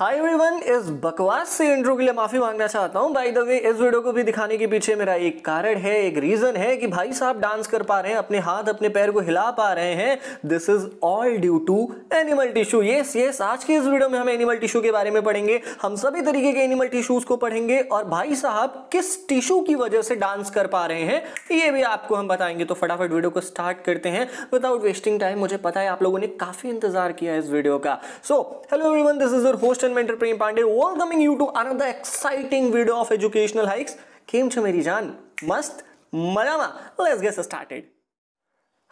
Hi everyone इस बकवास से इंट्रो के लिए माफ़ी मांगना चाहता हूँ बाय द वे इस वीडियो को भी दिखाने के पीछे मेरा एक कारण है एक रीज़न है कि भाई साहब डांस कर पा रहे हैं अपने हाथ अपने पैर को हिला पा रहे हैं this is all due to animal tissue yes yes आज के इस वीडियो में हम एनिमल टिश्यू के बारे में पढ़ेंगे हम सभी तरीके के एनिमल टिश्यूज़ को पढ़ेंगे और भाई साहब किस टिश्यू की वजह से डांस कर पा रहे हैं ये भी आपको हम बताएंगे तो फटाफट वीडियो को स्टार्ट करते हैं विदाउट वेस्टिंग टाइम मुझे पता है आप लोगों ने काफ़ी इंतजार किया है इस वीडियो का so hello everyone this is your host education mentor Prem Pandey welcoming you to another exciting video of educational hikes केम छो मेरी जान मस्त मजा लेट्स गेट स्टार्टेड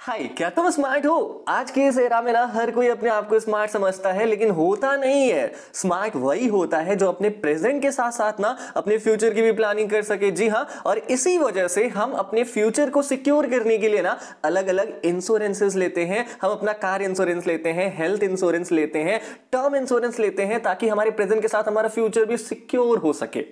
हाय क्या तुम स्मार्ट हो आज के इस एरा में ना हर कोई अपने आप को स्मार्ट समझता है लेकिन होता नहीं है स्मार्ट वही होता है जो अपने प्रेजेंट के साथ साथ ना अपने फ्यूचर की भी प्लानिंग कर सके जी हाँ और इसी वजह से हम अपने फ्यूचर को सिक्योर करने के लिए ना अलग अलग इंश्योरेंसेस लेते हैं हम अपना कार इंश्योरेंस लेते हैं हेल्थ इंश्योरेंस लेते हैं टर्म इंश्योरेंस लेते हैं ताकि हमारे प्रेजेंट के साथ हमारा फ्यूचर भी सिक्योर हो सके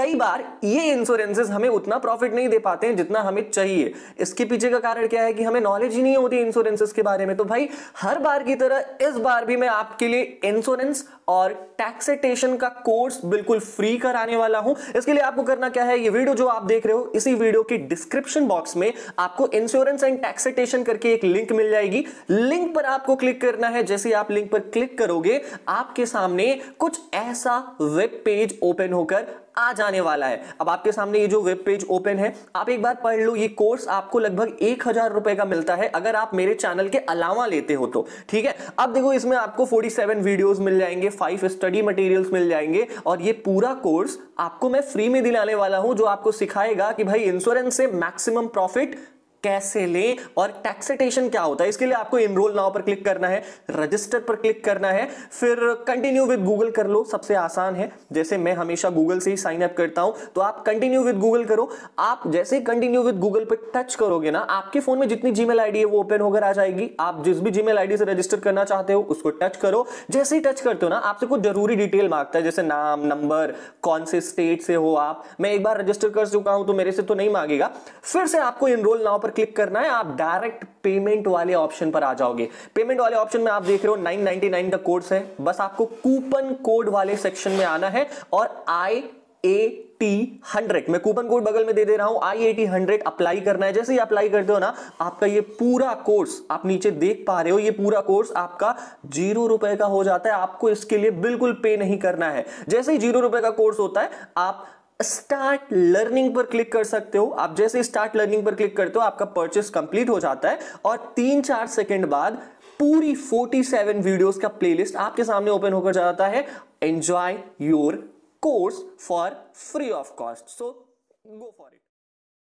कई बार ये इंश्योरेंसेज हमें उतना प्रॉफिट नहीं दे पाते हैं जितना हमें चाहिए इसके पीछे का कारण क्या है कि हमें नॉलेज नॉलेज ही नहीं होती इंश्योरेंसेस के बारे में तो भाई हर बार की तरह इस बार भी मैं आपके लिए इंश्योरेंस और टैक्सेटेशन का कोर्स बिल्कुल फ्री कराने वाला हूं इसके लिए आपको करना क्या है ये वीडियो जो आप देख रहे हो इसी वीडियो की डिस्क्रिप्शन बॉक्स में आपको इंश्योरेंस एंड टैक्सेटेशन करके एक लिंक मिल जाएगी लिंक पर आपको क्लिक करना है जैसे आप लिंक पर क्लिक करोगे आपके सामने कुछ ऐसा वेब पेज ओपन होकर आ जाने वाला है अब आपके सामने ये जो वेब पेज ओपन है आप एक बार पढ़ लो ये कोर्स आपको लगभग एक हजार रुपए का मिलता है अगर आप मेरे चैनल के अलावा लेते हो तो ठीक है अब देखो इसमें आपको 47 वीडियोस मिल जाएंगे फाइव स्टडी मटेरियल्स मिल जाएंगे और ये पूरा कोर्स आपको मैं फ्री में दिलाने वाला हूं जो आपको सिखाएगा कि भाई इंश्योरेंस से मैक्सिमम प्रॉफिट कैसे लें और टैक्सेटेशन क्या होता है इसके लिए आपको इनरोल नाव पर क्लिक करना है रजिस्टर पर क्लिक करना है फिर कंटिन्यू विद गूगल कर लो सबसे आसान है जैसे मैं हमेशा गूगल से ही साइन अप करता हूं तो आप कंटिन्यू विद गूगल करो आप जैसे ही कंटिन्यू विद गूगल पर टच करोगे ना आपके फोन में जितनी जी मेल है वो ओपन होकर आ जाएगी आप जिस भी जी मेल से रजिस्टर करना चाहते हो उसको टच करो जैसे ही टच करते हो ना आपसे कुछ जरूरी डिटेल मांगता है जैसे नाम नंबर कौन से स्टेट से हो आप मैं एक बार रजिस्टर कर चुका हूं तो मेरे से तो नहीं मांगेगा फिर से आपको इनरोल नाव पर पर क्लिक करना है आप डायरेक्ट पेमेंट वाले ऑप्शन पर आ जाओगे पेमेंट वाले ऑप्शन में आप देख रहे हो 999 का कोर्स है बस आपको कूपन कोड वाले सेक्शन में आना है और आई ए टी हंड्रेड मैं कूपन कोड बगल में दे दे रहा हूं I A T hundred apply करना है जैसे ही अप्लाई करते हो ना आपका ये पूरा कोर्स आप नीचे देख पा रहे हो ये पूरा कोर्स आपका जीरो रुपए का हो जाता है आपको इसके लिए बिल्कुल पे नहीं करना है जैसे ही जीरो रुपए का कोर्स होता है आप स्टार्ट लर्निंग पर क्लिक कर सकते हो आप जैसे स्टार्ट लर्निंग पर क्लिक करते हो आपका परचेस कंप्लीट हो जाता है और तीन चार सेकेंड बाद पूरी 47 वीडियोस का प्लेलिस्ट आपके सामने ओपन होकर जाता है enjoy your course for free of cost so go for it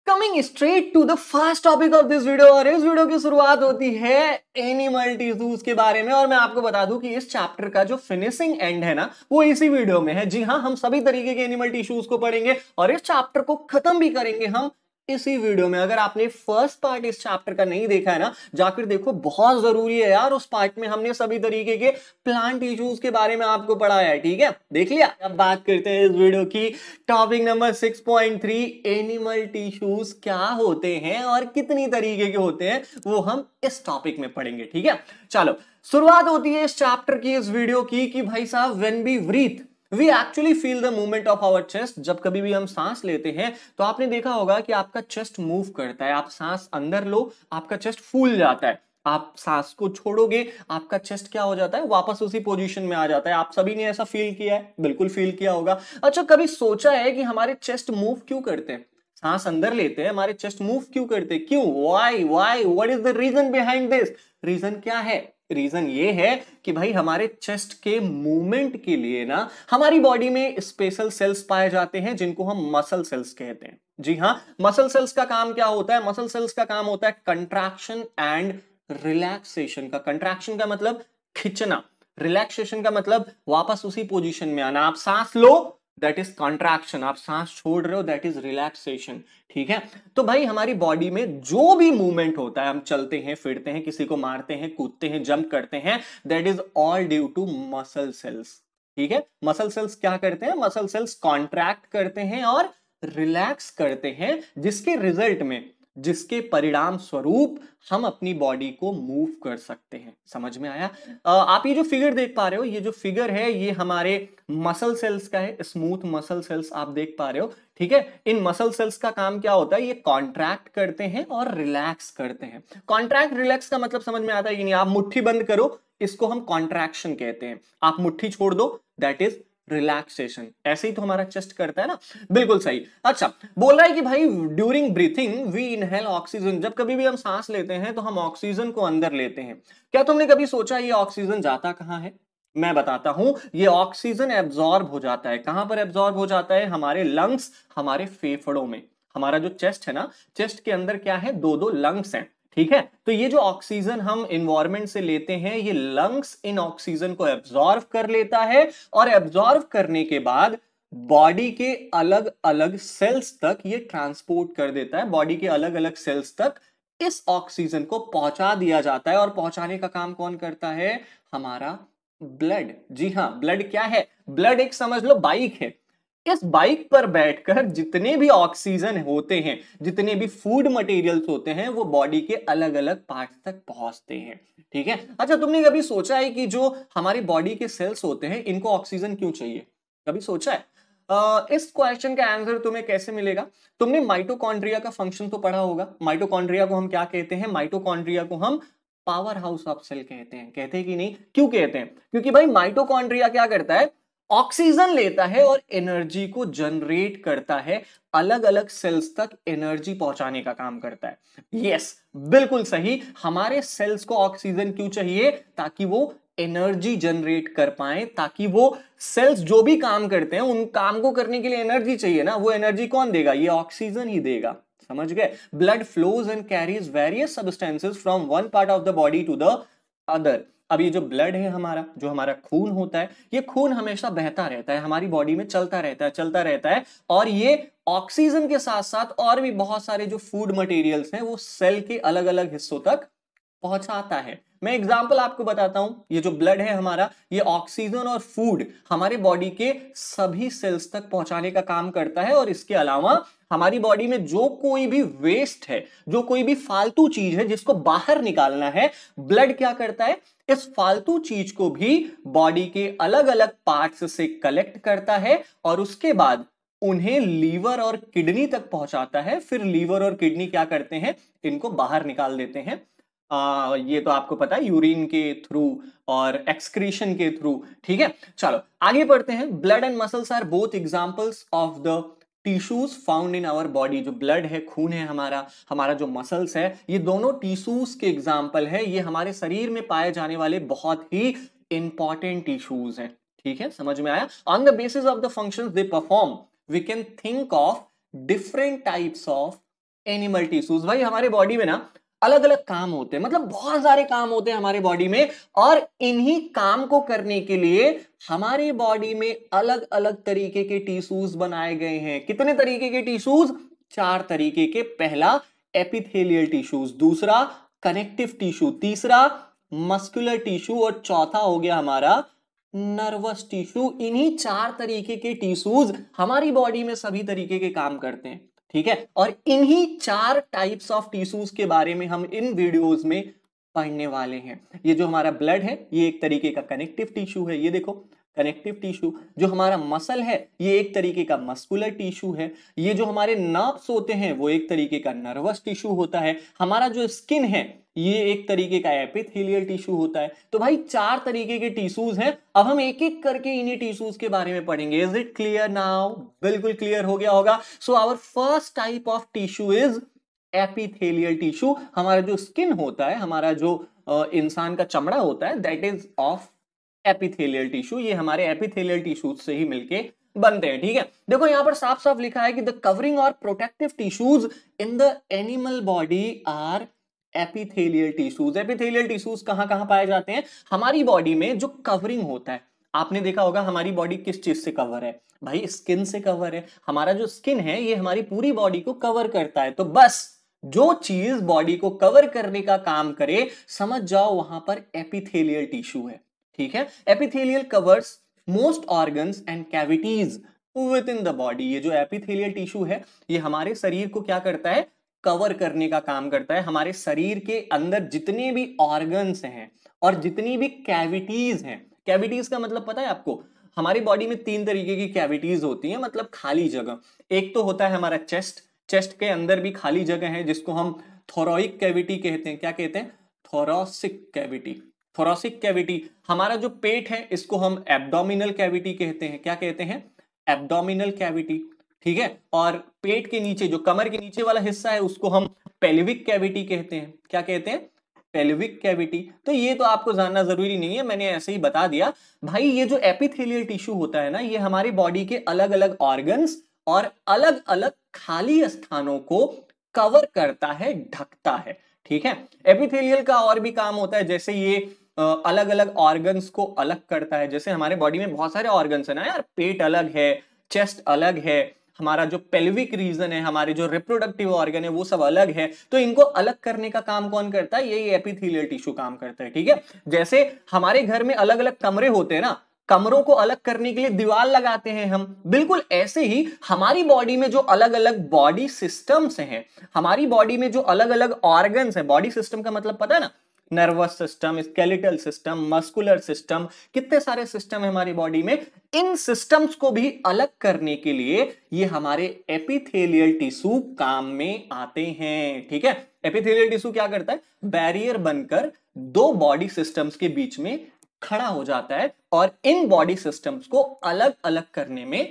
coming straight to the first topic of this video और इस वीडियो की शुरुआत होती है एनिमल टीजूज के बारे में और मैं आपको बता दूं कि इस चैप्टर का जो फिनिशिंग एंड है ना वो इसी वीडियो में है जी हाँ हम सभी तरीके के एनिमल टीशूज को पढ़ेंगे और इस चैप्टर को खत्म भी करेंगे हम इसी वीडियो में अगर आपने फर्स्ट पार्ट इस चैप्टर का नहीं देखा है ना जाकर देखो बहुत जरूरी है यार उस पार्ट में हमने सभी तरीके के प्लांट इश्यूज के बारे में आपको पढ़ाया है ठीक है देख लिया अब बात करते हैं इस वीडियो की टॉपिक नंबर 6.3 एनिमल टिश्यूज क्या होते हैं और कितनी तरीके के होते हैं वो हम इस टॉपिक में पढ़ेंगे ठीक है चलो शुरुआत होती है इस चैप्टर की इस वीडियो की कि भाई साहब when we breathe we actually feel the movement of our chest जब कभी भी हम सांस लेते हैं तो आपने देखा होगा कि आपका चेस्ट मूव करता है आप सांस अंदर लो आपका चेस्ट फूल जाता है आप सांस को छोड़ोगे आपका चेस्ट क्या हो जाता है वापस उसी पोजीशन में आ जाता है आप सभी ने ऐसा फील किया है बिल्कुल फील किया होगा अच्छा कभी सोचा है कि हमारे चेस्ट मूव क्यों करते हैं सांस अंदर लेते हैं हमारे चेस्ट मूव क्यों करते हैं क्यों why why what is the reason behind this reason क्या है रीजन ये है कि भाई हमारे चेस्ट के मूवमेंट के लिए ना हमारी बॉडी में स्पेशल सेल्स पाए जाते हैं जिनको हम मसल सेल्स कहते हैं जी हाँ मसल सेल्स का काम क्या होता है मसल सेल्स का काम होता है कंट्रैक्शन एंड रिलैक्सेशन का कंट्रैक्शन का मतलब खिंचना रिलैक्सेशन का मतलब वापस उसी पोजीशन में आना आप सांस लो दैट इज कॉन्ट्रैक्शन आप सांस छोड़ रहे हो दैट इज रिलैक्सेशन ठीक है तो भाई हमारी बॉडी में जो भी मूवमेंट होता है हम चलते हैं फिरते हैं किसी को मारते हैं कूदते हैं जंप करते हैं that is all due to muscle cells ठीक है मसल सेल्स क्या करते हैं मसल सेल्स कॉन्ट्रैक्ट करते हैं और रिलैक्स करते हैं जिसके रिजल्ट में जिसके परिणाम स्वरूप हम अपनी बॉडी को मूव कर सकते हैं समझ में आया आप ये जो फिगर देख पा रहे हो ये जो फिगर है ये हमारे मसल सेल्स का है स्मूथ मसल सेल्स आप देख पा रहे हो ठीक है इन मसल सेल्स का काम क्या होता है ये कॉन्ट्रैक्ट करते हैं और रिलैक्स करते हैं कॉन्ट्रैक्ट रिलैक्स का मतलब समझ में आता है कि नहीं आप मुट्ठी बंद करो इसको हम कॉन्ट्रैक्शन कहते हैं आप मुट्ठी छोड़ दो दैट इज रिलैक्सेशन ऐसे ही तो हमारा चेस्ट करता है ना बिल्कुल सही अच्छा बोल रहा है कि भाई during breathing we inhale oxygen जब कभी भी हम सांस लेते हैं तो हम ऑक्सीजन को अंदर लेते हैं क्या तुमने कभी सोचा ये ऑक्सीजन जाता कहाँ है मैं बताता हूं ये ऑक्सीजन एब्जॉर्ब हो जाता है कहां पर एब्जॉर्ब हो जाता है हमारे लंग्स हमारे फेफड़ों में हमारा जो चेस्ट है ना चेस्ट के अंदर क्या है दो दो लंग्स हैं ठीक है तो ये जो ऑक्सीजन हम इन्वायरमेंट से लेते हैं ये लंग्स इन ऑक्सीजन को एब्जॉर्व कर लेता है और एब्जॉर्व करने के बाद बॉडी के अलग अलग सेल्स तक ये ट्रांसपोर्ट कर देता है बॉडी के अलग अलग सेल्स तक इस ऑक्सीजन को पहुंचा दिया जाता है और पहुंचाने का काम कौन करता है हमारा ब्लड जी हाँ ब्लड क्या है ब्लड एक समझ लो बाइक है इस बाइक पर बैठकर जितने भी ऑक्सीजन होते हैं जितने भी फूड मटेरियल्स होते हैं वो बॉडी के अलग अलग पार्ट तक पहुंचते हैं ठीक है अच्छा तुमने कभी सोचा है कि जो हमारी बॉडी के सेल्स होते हैं इनको ऑक्सीजन क्यों चाहिए कभी सोचा है Uh, इस क्वेश्चन का आंसर तुम्हें कैसे मिलेगा तुमने माइटोकॉन्ड्रिया का फंक्शन तो पढ़ा होगा माइटोकॉन्ड्रिया को हम क्या कहते हैं माइटोकॉन्ड्रिया को हम पावर हाउस ऑफ सेल कहते हैं कहते हैं कि नहीं क्यों कहते हैं क्योंकि भाई माइटोकॉन्ड्रिया क्या करता है ऑक्सीजन लेता है और एनर्जी को जनरेट करता है अलग अलग सेल्स तक एनर्जी पहुंचाने का काम करता है यस yes, बिल्कुल सही हमारे सेल्स को ऑक्सीजन क्यों चाहिए ताकि वो एनर्जी जनरेट कर पाए ताकि वो सेल्स जो भी काम करते हैं उन काम को करने के लिए एनर्जी चाहिए ना वो एनर्जी कौन देगा ये ऑक्सीजन ही देगा समझ गए blood flows and carries various substances from one part of the body to the other अब ये जो ब्लड है हमारा जो हमारा खून होता है ये खून हमेशा बहता रहता है हमारी बॉडी में चलता रहता है चलता रहता है और ये ऑक्सीजन के साथ साथ और भी बहुत सारे जो फूड मटेरियल्स हैं वो सेल के अलग अलग हिस्सों तक पहुंचाता है मैं एग्जाम्पल आपको बताता हूं ये जो ब्लड है हमारा ये ऑक्सीजन और फूड हमारे बॉडी के सभी सेल्स तक पहुंचाने का काम करता है और इसके अलावा हमारी बॉडी में जो कोई भी वेस्ट है जो कोई भी फालतू चीज है जिसको बाहर निकालना है ब्लड क्या करता है इस फालतू चीज को भी बॉडी के अलग अलग पार्ट्स से कलेक्ट करता है और उसके बाद उन्हें लीवर और किडनी तक पहुंचाता है फिर लीवर और किडनी क्या करते हैं इनको बाहर निकाल देते हैं आ, ये तो आपको पता है यूरिन के थ्रू और एक्सक्रीशन के थ्रू ठीक है चलो आगे बढ़ते हैं blood and muscles are both examples of the tissues found in our body जो ब्लड है खून है हमारा हमारा जो मसल्स है ये दोनों टिश्यूज के एग्जाम्पल है ये हमारे शरीर में पाए जाने वाले बहुत ही इंपॉर्टेंट टिश्यूज है ठीक है समझ में आया on the basis of the function they perform we can think of different types of animal tissues भाई हमारे बॉडी में ना अलग अलग काम होते हैं मतलब बहुत सारे काम होते हैं हमारे बॉडी में और इन्हीं काम को करने के लिए हमारी बॉडी में अलग अलग तरीके के टिश्यूज बनाए गए हैं कितने तरीके के टिश्यूज चार तरीके के पहला एपिथेलियल टिश्यूज दूसरा कनेक्टिव टिश्यू तीसरा मस्कुलर टिश्यू और चौथा हो गया हमारा नर्वस टिश्यू इन्हीं चार तरीके के टिश्यूज हमारी बॉडी में सभी तरीके के काम करते हैं ठीक है और इन्हीं चार टाइप्स ऑफ टिश्यूज के बारे में हम इन वीडियोस में पढ़ने वाले हैं ये जो हमारा ब्लड है ये एक तरीके का कनेक्टिव टिश्यू है ये देखो कनेक्टिव टिश्यू जो हमारा मसल है ये एक तरीके का मस्कुलर टिश्यू है ये जो हमारे नर्व्स होते हैं वो एक तरीके का नर्वस टिश्यू होता है हमारा जो स्किन है ये एक तरीके का एपिथेलियल टिश्यू होता है तो भाई चार तरीके के टिश्यूज हैं अब हम एक एक करके इन्हीं टिश्यूज के बारे में पढ़ेंगे इज इट क्लियर नाउ बिल्कुल क्लियर हो गया होगा so our first type of tissue is epithelial tissue हमारा जो स्किन होता है हमारा जो इंसान का चमड़ा होता है that is of epithelial tissue ये हमारे एपिथेलियल टिश्यूज से ही मिलके बनते हैं ठीक है देखो यहाँ पर साफ साफ लिखा है कि the covering or protective tissues in the animal body are epithelial tissues epithelial tissues कहां कहां पाए जाते हैं हमारी बॉडी में जो कवरिंग होता है आपने देखा होगा हमारी बॉडी किस चीज से कवर है भाई स्किन से कवर है हमारा जो स्किन है ये हमारी पूरी बॉडी को कवर करता है तो बस जो चीज बॉडी को कवर करने का काम करे समझ जाओ वहां पर एपिथेलियल टिश्यू है ठीक है epithelial covers most organs and cavities within the body ये जो एपिथेलियल टिश्यू है ये हमारे शरीर को क्या करता है कवर करने का काम करता है हमारे शरीर के अंदर जितने भी ऑर्गन्स हैं और जितनी भी कैविटीज हैं कैविटीज का मतलब पता है आपको हमारी बॉडी में तीन तरीके की कैविटीज होती हैं मतलब खाली जगह एक तो होता है हमारा चेस्ट चेस्ट के अंदर भी खाली जगह है जिसको हम थोरोइक कैविटी कहते हैं क्या कहते हैं थोरोसिक कैविटी थोरोसिक कैविटी हमारा जो पेट है इसको हम एब्डोमिनल कैविटी कहते हैं क्या कहते हैं एब्डोमिनल कैविटी ठीक है और पेट के नीचे जो कमर के नीचे वाला हिस्सा है उसको हम पेल्विक कैविटी कहते हैं क्या कहते हैं पेल्विक कैविटी तो ये तो आपको जानना जरूरी नहीं है मैंने ऐसे ही बता दिया भाई ये जो एपिथेलियल टिश्यू होता है ना ये हमारी बॉडी के अलग अलग ऑर्गन्स और अलग अलग खाली स्थानों को कवर करता है ढकता है ठीक है एपिथेलियल का और भी काम होता है जैसे ये अलग अलग ऑर्गन्स को अलग करता है जैसे हमारे बॉडी में बहुत सारे ऑर्गन्स है ना यार पेट अलग है चेस्ट अलग है हमारा जो पेल्विक रीजन है हमारे जो रिप्रोडक्टिव ऑर्गन है वो सब अलग है तो इनको अलग करने का काम कौन करता है यही एपिथीलियल टिश्यू काम करता है ठीक है जैसे हमारे घर में अलग अलग कमरे होते हैं ना कमरों को अलग करने के लिए दीवार लगाते हैं हम बिल्कुल ऐसे ही हमारी बॉडी में जो अलग अलग बॉडी सिस्टम्स हैं हमारी बॉडी में जो अलग अलग ऑर्गन्स हैं बॉडी सिस्टम का मतलब पता है ना nervous system skeletal system muscular system कितने सारे सिस्टम है हमारी बॉडी में इन सिस्टम्स को भी अलग करने के लिए ये हमारे एपिथेलियल टिश्यू काम में आते हैं ठीक है एपिथेलियल टिश्यू क्या करता है बैरियर बनकर दो बॉडी सिस्टम्स के बीच में खड़ा हो जाता है और इन बॉडी सिस्टम्स को अलग अलग करने में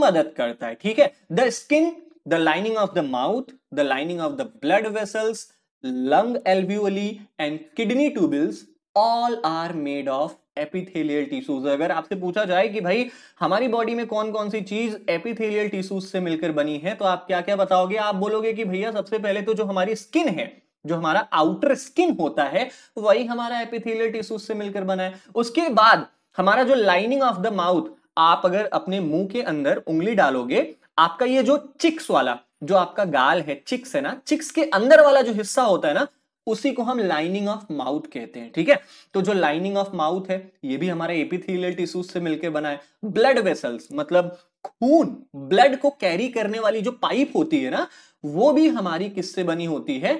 मदद करता है ठीक है the skin the lining of the mouth the lining of the blood vessels lung alveoli and kidney tubules all are made of epithelial tissues तो अगर आपसे पूछा जाए कि भाई हमारी बॉडी में कौन कौन सी चीज एपिथेलियल टिश्यूज से मिलकर बनी है तो आप क्या क्या बताओगे आप बोलोगे कि भैया सबसे पहले तो जो हमारी स्किन है जो हमारा आउटर स्किन होता है वही हमारा एपिथेलियल टिश्यूज से मिलकर बना है उसके बाद हमारा जो लाइनिंग ऑफ द माउथ आप अगर अपने मुंह के अंदर उंगली डालोगे आपका ये जो चिक्स वाला जो आपका गाल है चिक्स है ना चिक्स के अंदर वाला जो हिस्सा होता है ना उसी को हम लाइनिंग ऑफ माउथ कहते हैं ठीक है तो जो लाइनिंग ऑफ माउथ है ये भी हमारे एपीथीलियल टिश्यूज से मिलकर बना है ब्लड वेसल्स मतलब खून ब्लड को कैरी करने वाली जो पाइप होती है ना वो भी हमारी किससे बनी होती है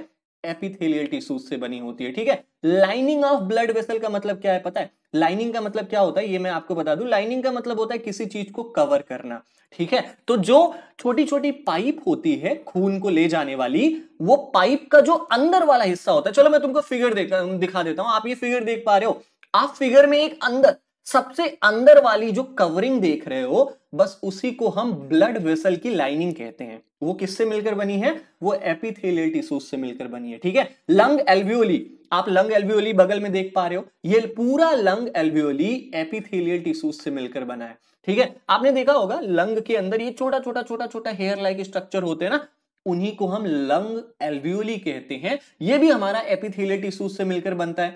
एपिथेलियल टिश्यूज से बनी होती है ठीक है लाइनिंग ऑफ ब्लड वेसल का मतलब क्या है पता है लाइनिंग का मतलब क्या होता है ये मैं आपको बता दूं लाइनिंग का मतलब होता है किसी चीज को कवर करना ठीक है तो जो छोटी छोटी पाइप होती है खून को ले जाने वाली वो पाइप का जो अंदर वाला हिस्सा होता है चलो मैं तुमको फिगर देखा दिखा देता हूं आप ये फिगर देख पा रहे हो आप फिगर में एक अंदर सबसे अंदर वाली जो कवरिंग देख रहे हो बस उसी को हम ब्लड वेसल की लाइनिंग कहते हैं वो किससे मिलकर बनी है वो एपिथेलियल टिश्यूज से मिलकर बनी है ठीक है लंग एल्वियोली आप लंग एल्वियोली बगल में देख पा रहे हो ये पूरा लंग एल्वियोली एपिथेलियल टिश्यूज से मिलकर बना है ठीक है आपने देखा होगा लंग के अंदर ये छोटा छोटा छोटा छोटा हेयर लाइक स्ट्रक्चर होते हैं ना उन्हीं को हम लंग एल्वियोली कहते हैं ये भी हमारा एपिथेलियल टिश्यूज से मिलकर बनता है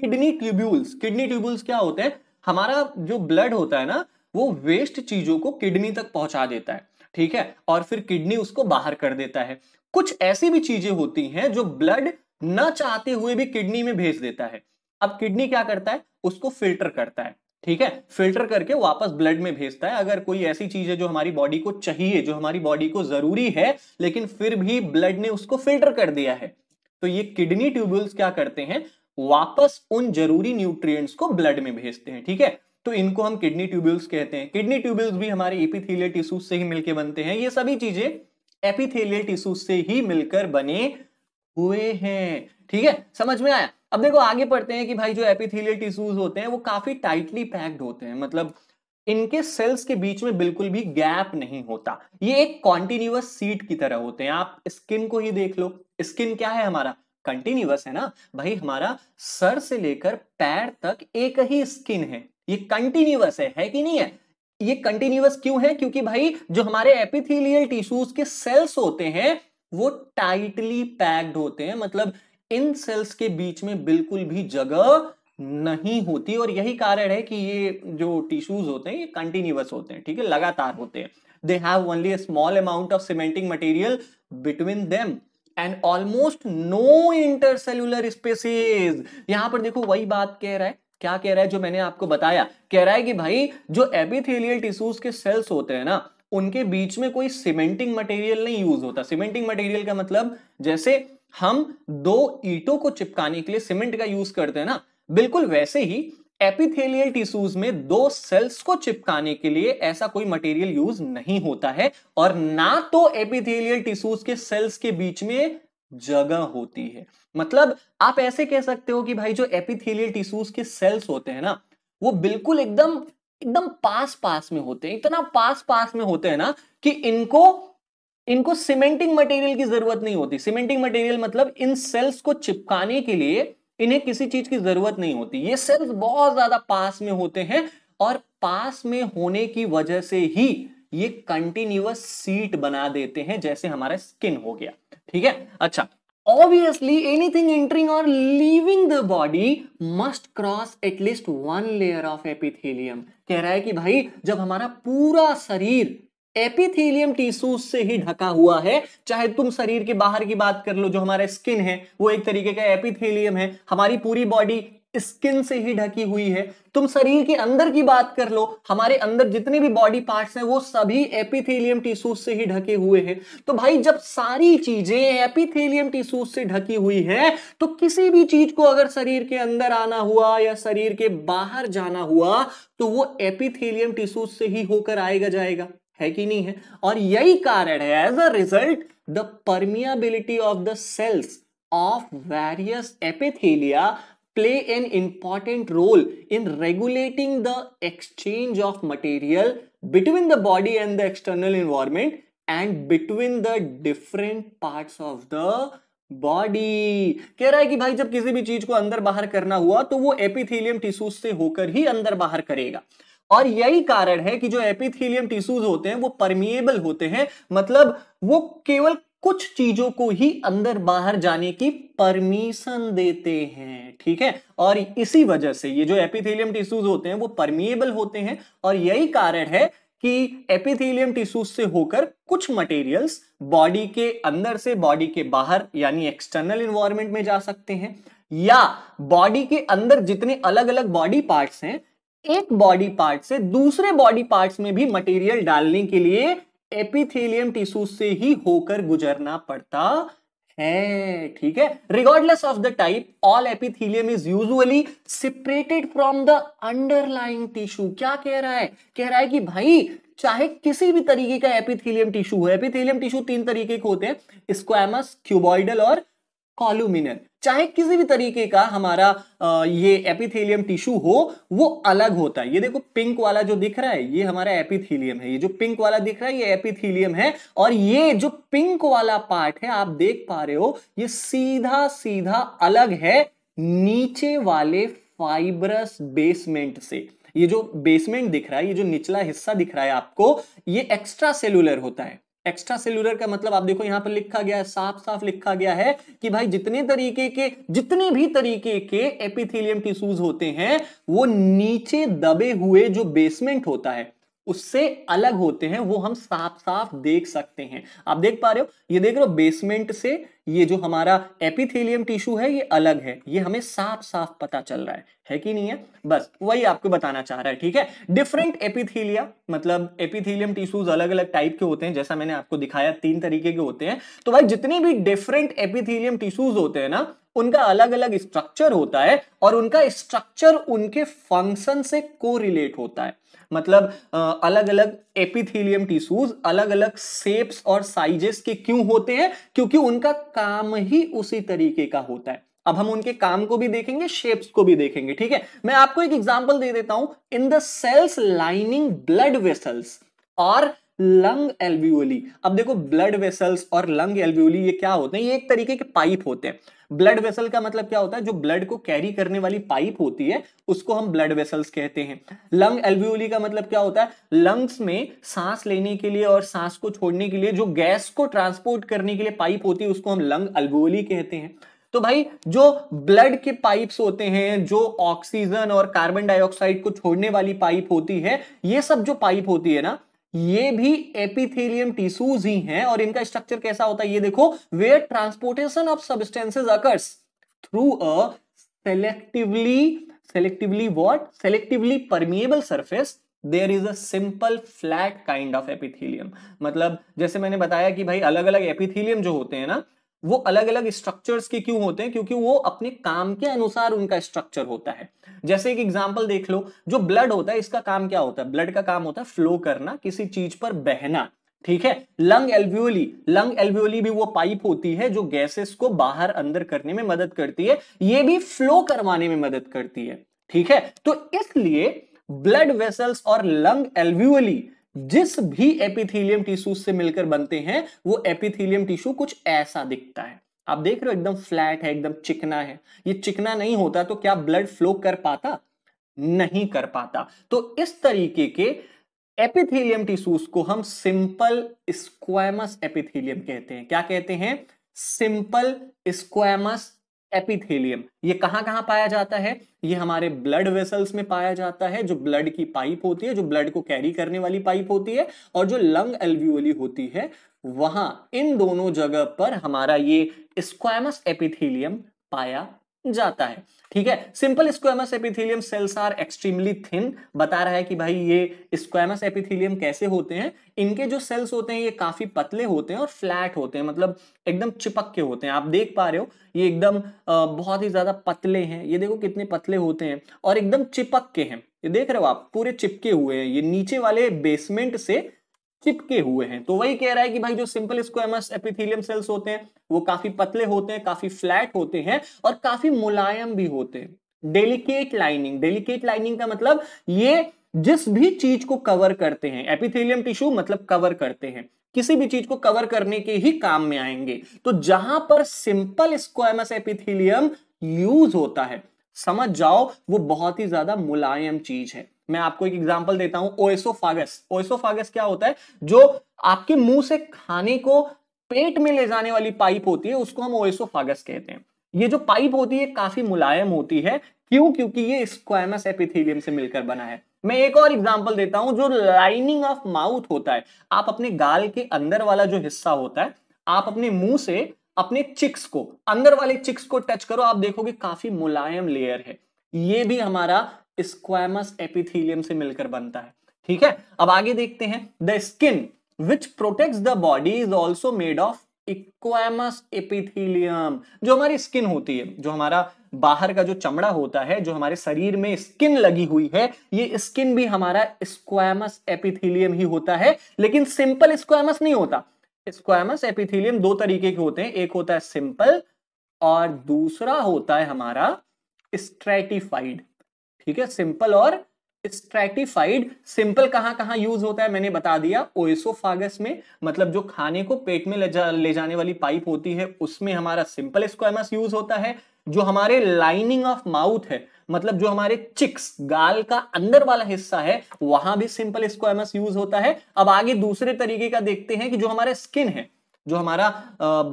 किडनी ट्यूब्यूल्स किडनी ट्यूब्यूल्स क्या होते हैं हमारा जो ब्लड होता है ना वो वेस्ट चीजों को किडनी तक पहुंचा देता है ठीक है और फिर किडनी उसको बाहर कर देता है कुछ ऐसी भी चीजें होती हैं जो ब्लड ना चाहते हुए भी किडनी में भेज देता है अब किडनी क्या करता है उसको फिल्टर करता है ठीक है फिल्टर करके वापस ब्लड में भेजता है अगर कोई ऐसी चीज है जो हमारी बॉडी को चाहिए जो हमारी बॉडी को जरूरी है लेकिन फिर भी ब्लड ने उसको फिल्टर कर दिया है तो ये किडनी ट्यूबुल्स क्या करते हैं वापस उन जरूरी न्यूट्रिएंट्स को ब्लड में भेजते हैं ठीक है तो इनको हम किडनी ट्यूबुल्स कहते हैं किडनी ट्यूबुल्स भी हमारे एपीथेलियल टिश्यूज से ही मिलकर बनते हैं ये सभी चीजें एपीथेलियल टिश्यूज से ही मिलकर बने हुए हैं ठीक है समझ में आया अब देखो आगे पढ़ते हैं कि भाई जो एपिथेलियल टिश्यूज होते हैं वो काफी टाइटली पैक्ड होते हैं मतलब इनके सेल्स के बीच में बिल्कुल भी गैप नहीं होता ये एक कॉन्टिन्यूस सीट की तरह होते हैं आप स्किन को ही देख लो स्किन क्या है हमारा कंटिन्यूस है ना भाई हमारा सर से लेकर पैर तक एक ही स्किन है ये कंटिन्यूस है है कि नहीं है ये कंटिन्यूस क्यों है क्योंकि भाई जो हमारे एपिथेलियल टिश्यूज के सेल्स होते हैं वो टाइटली पैक्ड होते हैं मतलब इन सेल्स के बीच में बिल्कुल भी जगह नहीं होती और यही कारण है कि ये जो टिश्यूज होते हैं ये कंटिन्यूस होते हैं ठीक है लगातार होते हैं they have only small amount of cementing material between them and almost no intercellular spaces यहां पर देखो वही बात कह रहा है क्या कह रहा है जो मैंने आपको बताया कह रहा है कि भाई जो एपिथेलियल टिश्यूज के सेल्स होते हैं ना उनके बीच में कोई सीमेंटिंग मटेरियल नहीं यूज होता सीमेंटिंग मटेरियल का मतलब जैसे हम दो ईटों को चिपकाने के लिए सीमेंट का यूज करते हैं ना बिल्कुल वैसे ही एपिथेलियल टिश्यूज में दो सेल्स को चिपकाने के लिए ऐसा कोई मटेरियल यूज नहीं होता है और ना तो एपिथेलियल टिश्यूज के सेल्स के बीच में जगह होती है मतलब आप ऐसे कह सकते हो कि भाई जो एपिथेलियल टिश्यूज के सेल्स होते हैं ना वो बिल्कुल एकदम एकदम पास पास में होते हैं इतना पास पास में होते हैं ना कि इनको इनको सीमेंटिंग मटेरियल की जरूरत नहीं होती सीमेंटिंग मटेरियल मतलब इन सेल्स को चिपकाने के लिए इन्हें किसी चीज की जरूरत नहीं होती ये सेल्स बहुत ज्यादा पास में होते हैं और पास में होने की वजह से ही ये कंटिन्यूस सीट बना देते हैं जैसे हमारा स्किन हो गया ठीक है अच्छा obviously anything entering or leaving the body must cross at least one layer of epithelium कह रहा है कि भाई जब हमारा पूरा शरीर एपिथेलियम टिश्यू से ही ढका हुआ है चाहे तुम शरीर के बाहर की बात कर लो जो हमारा स्किन है वो एक तरीके का एपिथेलियम है हमारी पूरी बॉडी स्किन से ही ढकी हुई है तुम शरीर के अंदर की बात कर लो हमारे अंदर जितने भी बॉडी पार्ट्स हैं वो सभी एपिथेलियम टिश्यूज से ही ढके हुए हैं तो भाई जब सारी चीजें एपिथेलियम टिश्यूज से ढकी हुई है तो किसी भी चीज को अगर शरीर के अंदर आना हुआ या शरीर के बाहर जाना हुआ तो वो एपिथेलियम टिश्यूज से ही होकर आएगा जाएगा है कि नहीं है और यही कारण है as a result the permeability of the cells of various epithelia play an important role in regulating the exchange of material between the body and the external environment and between the different part of the body कह रहा है कि भाई जब किसी भी चीज को अंदर बाहर करना हुआ तो वो एपिथेलियम टिश्यूज से होकर ही अंदर बाहर करेगा और यही कारण है कि जो एपिथीलियम टिश्यूज होते हैं वो परमिएबल होते हैं मतलब वो केवल कुछ चीजों को ही अंदर बाहर जाने की परमिशन देते हैं ठीक है और इसी वजह से ये जो एपिथेलियम टिश्यूज होते हैं वो परमिएबल होते हैं और यही कारण है कि एपिथेलियम टिश्यूज से होकर कुछ मटेरियल्स बॉडी के अंदर से बॉडी के बाहर यानी एक्सटर्नल इन्वायरमेंट में जा सकते हैं या बॉडी के अंदर जितने अलग अलग बॉडी पार्ट्स हैं एक बॉडी पार्ट से दूसरे बॉडी पार्ट्स में भी मटेरियल डालने के लिए एपिथेलियम टिश्यू से ही होकर गुजरना पड़ता है ठीक है regardless of the type all epithelium is usually separated from the underlying tissue क्या कह रहा है कह रहा है कि भाई चाहे किसी भी तरीके का एपिथीलियम टिश्यू हो एपिथीलियम टिश्यू तीन तरीके के होते हैं स्क्वामस क्यूबॉइडल और कॉलुमिनल चाहे किसी भी तरीके का हमारा ये एपिथेलियम टिश्यू हो वो अलग होता है ये देखो पिंक वाला जो दिख रहा है ये हमारा एपिथेलियम है ये जो पिंक वाला दिख रहा है ये एपिथेलियम है और ये जो पिंक वाला पार्ट है आप देख पा रहे हो ये सीधा सीधा अलग है नीचे वाले फाइब्रस बेसमेंट से ये जो बेसमेंट दिख रहा है ये जो निचला हिस्सा दिख रहा है आपको ये एक्स्ट्रा सेलुलर होता है एक्स्ट्रा सेलुलर का मतलब आप देखो यहां पर लिखा गया है साफ साफ लिखा गया है कि भाई जितने तरीके के जितने भी तरीके के एपिथेलियम टिश्यूज होते हैं वो नीचे दबे हुए जो बेसमेंट होता है उससे अलग होते हैं वो हम साफ साफ देख सकते हैं आप देख पा रहे हो ये देख रहे हो बेसमेंट से ये जो हमारा एपिथेलियम टिश्यू है ये अलग है ये हमें साफ साफ पता चल रहा है है कि नहीं है बस वही आपको बताना चाह रहा है ठीक है डिफरेंट एपिथेलिया मतलब एपिथेलियम टिश्यूज अलग अलग टाइप के होते हैं जैसा मैंने आपको दिखाया तीन तरीके के होते हैं तो भाई जितने भी डिफरेंट एपिथीलियम टिश्यूज होते हैं ना उनका अलग अलग स्ट्रक्चर होता है और उनका स्ट्रक्चर उनके फंक्शन से कोरिलेट होता है मतलब अलग अलग एपिथेलियम टिश्यूज अलग अलग सेप्स और साइजेस के क्यों होते हैं क्योंकि उनका काम ही उसी तरीके का होता है अब हम उनके काम को भी देखेंगे शेप्स को भी देखेंगे ठीक है मैं आपको एक एग्जांपल दे देता हूं in the cells lining blood vessels और लंग एल्व्यूली अब देखो ब्लड वेसल्स और लंग एल्व्यूली ये क्या होते हैं ये एक तरीके के पाइप होते हैं ब्लड वेसल का मतलब क्या होता है जो ब्लड को कैरी करने वाली पाइप होती है उसको हम ब्लड वेसल्स कहते हैं लंग एल्वियोली का मतलब क्या होता है लंग्स में सांस लेने के लिए और सांस को छोड़ने के लिए जो गैस को ट्रांसपोर्ट करने के लिए पाइप होती है उसको हम लंग एल्वियोली कहते हैं तो भाई जो ब्लड के पाइप्स होते हैं जो ऑक्सीजन और कार्बन डाइऑक्साइड को छोड़ने वाली पाइप होती है ये सब जो पाइप होती है ना ये भी एपिथेलियम टिश्यूज ही हैं और इनका स्ट्रक्चर कैसा होता है ये देखो where transportation of substances occurs through a selectively selectively what selectively permeable surface there is a simple flat kind of epithelium मतलब जैसे मैंने बताया कि भाई अलग अलग एपिथिलियम जो होते हैं ना वो अलग अलग स्ट्रक्चर्स के क्यों होते हैं क्योंकि वो अपने काम के अनुसार उनका स्ट्रक्चर होता है जैसे एक एग्जांपल देख लो जो ब्लड होता है इसका काम क्या होता है ब्लड का काम होता है फ्लो करना किसी चीज पर बहना ठीक है लंग एल्वियोली लंग एल्वियोली भी वो पाइप होती है जो गैसेस को बाहर अंदर करने में मदद करती है ये भी फ्लो करवाने में मदद करती है ठीक है तो इसलिए ब्लड वेसल्स और लंग एल्वियोली जिस भी एपिथीलियम टिश्यू से मिलकर बनते हैं वो एपिथीलियम टिश्यू कुछ ऐसा दिखता है आप देख रहे हो एकदम फ्लैट है एकदम चिकना है ये चिकना नहीं होता तो क्या ब्लड फ्लो कर पाता नहीं कर पाता तो इस तरीके के एपिथीलियम टिश्यूज को हम सिंपल स्क्वामस एपिथीलियम कहते हैं क्या कहते हैं सिंपल स्क्वामस एपिथेलियम ये कहाँ कहाँ पाया जाता है ये हमारे ब्लड वेसल्स में पाया जाता है जो ब्लड की पाइप होती है जो ब्लड को कैरी करने वाली पाइप होती है और जो लंग एल्व्यूअली होती है वहां इन दोनों जगह पर हमारा ये स्क्वामस एपिथेलियम पाया जाता है ठीक है simple squamous epithelium cells are extremely thin बता रहा है कि भाई ये स्क्वेमस एपिथेलियम कैसे होते हैं इनके जो सेल्स होते हैं ये काफी पतले होते हैं और फ्लैट होते हैं मतलब एकदम चिपक के होते हैं आप देख पा रहे हो ये एकदम बहुत ही ज्यादा पतले हैं ये देखो कितने पतले होते हैं और एकदम चिपक के हैं ये देख रहे हो आप पूरे चिपके हुए हैं ये नीचे वाले बेसमेंट से चिपके हुए हैं तो वही कह रहा है कि भाई जो सिंपल स्क्वेमस एपिथेलियम सेल्स होते हैं वो काफी पतले होते हैं काफी फ्लैट होते हैं और काफी मुलायम भी होते हैं डेलिकेट लाइनिंग डेलिकेट लाइनिंग का मतलब ये जिस भी चीज को कवर करते हैं एपिथेलियम टिश्यू मतलब कवर करते हैं किसी भी चीज को कवर करने के ही काम में आएंगे तो जहां पर सिंपल स्क्वामस एपिथेलियम यूज होता है समझ जाओ वो बहुत ही ज्यादा मुलायम चीज है मैं आपको एक एग्जांपल देता हूं ओएसोफागस ओएसोफागस क्या होता है जो आपके मुंह से खाने को पेट में ले जाने वाली पाइप होती है उसको हम ओएसोफागस कहते हैं ये जो पाइप होती है काफी मुलायम होती है क्यों क्योंकि ये स्क्वायमस एपिथेलियम से मिलकर बना है मैं एक और एग्जाम्पल देता हूं जो लाइनिंग ऑफ माउथ होता है आप अपने गाल के अंदर वाला जो हिस्सा होता है आप अपने मुंह से अपने चिक्स को अंदर वाले चिक्स को टच करो आप देखोगे काफी मुलायम लेयर है ये भी हमारा स्क्वामस एपिथीलियम से मिलकर बनता है ठीक है अब आगे देखते हैं the skin which protect the body is also made of squamous epithelium जो हमारी स्किन होती है जो हमारा बाहर का जो चमड़ा होता है जो हमारे शरीर में स्किन लगी हुई है ये स्किन भी हमारा स्क्वामस एपिथीलियम ही होता है लेकिन सिंपल स्क्वामस नहीं होता स्क्वामस एपिथीलियम दो तरीके के होते हैं एक होता है सिंपल और दूसरा होता है हमारा स्ट्रेटिफाइड ठीक है सिंपल और स्ट्रेटिफाइड सिंपल कहां कहां यूज होता है मैंने बता दिया ओएसोफागस में मतलब जो खाने को पेट में ले, जा, ले जाने वाली पाइप होती है उसमें हमारा सिंपल स्क्वायमस यूज होता है जो हमारे लाइनिंग ऑफ माउथ है मतलब जो हमारे चिक्स गाल का अंदर वाला हिस्सा है वहां भी सिंपल स्क्वायमस यूज होता है अब आगे दूसरे तरीके का देखते हैं कि जो हमारे स्किन है जो हमारा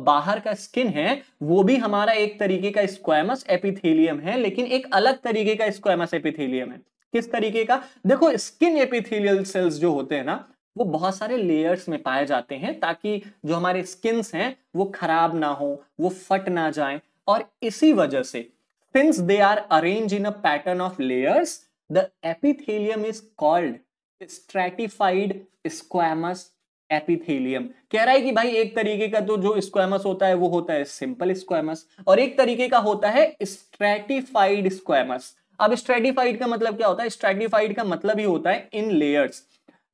बाहर का स्किन है वो भी हमारा एक तरीके का स्क्वामस एपिथेलियम है लेकिन एक अलग तरीके का स्क्वायमस एपिथेलियम है किस तरीके का देखो स्किन एपिथेलियल सेल्स जो होते हैं ना वो बहुत सारे लेयर्स में पाए जाते हैं ताकि जो हमारे स्किन्स हैं वो खराब ना हो वो फट ना जाए और इसी वजह से since they are arranged in a pattern of layers the epithelium is called stratified squamous epithelium कह रहा है कि भाई एक तरीके का तो जो स्क्वामस होता है वो होता है सिंपल स्क्वामस और एक तरीके का होता है स्ट्रेटिफाइड स्क्वामस अब स्ट्रेटिफाइड का मतलब क्या होता है स्ट्रेटिफाइड का मतलब ही होता है इन लेयर्स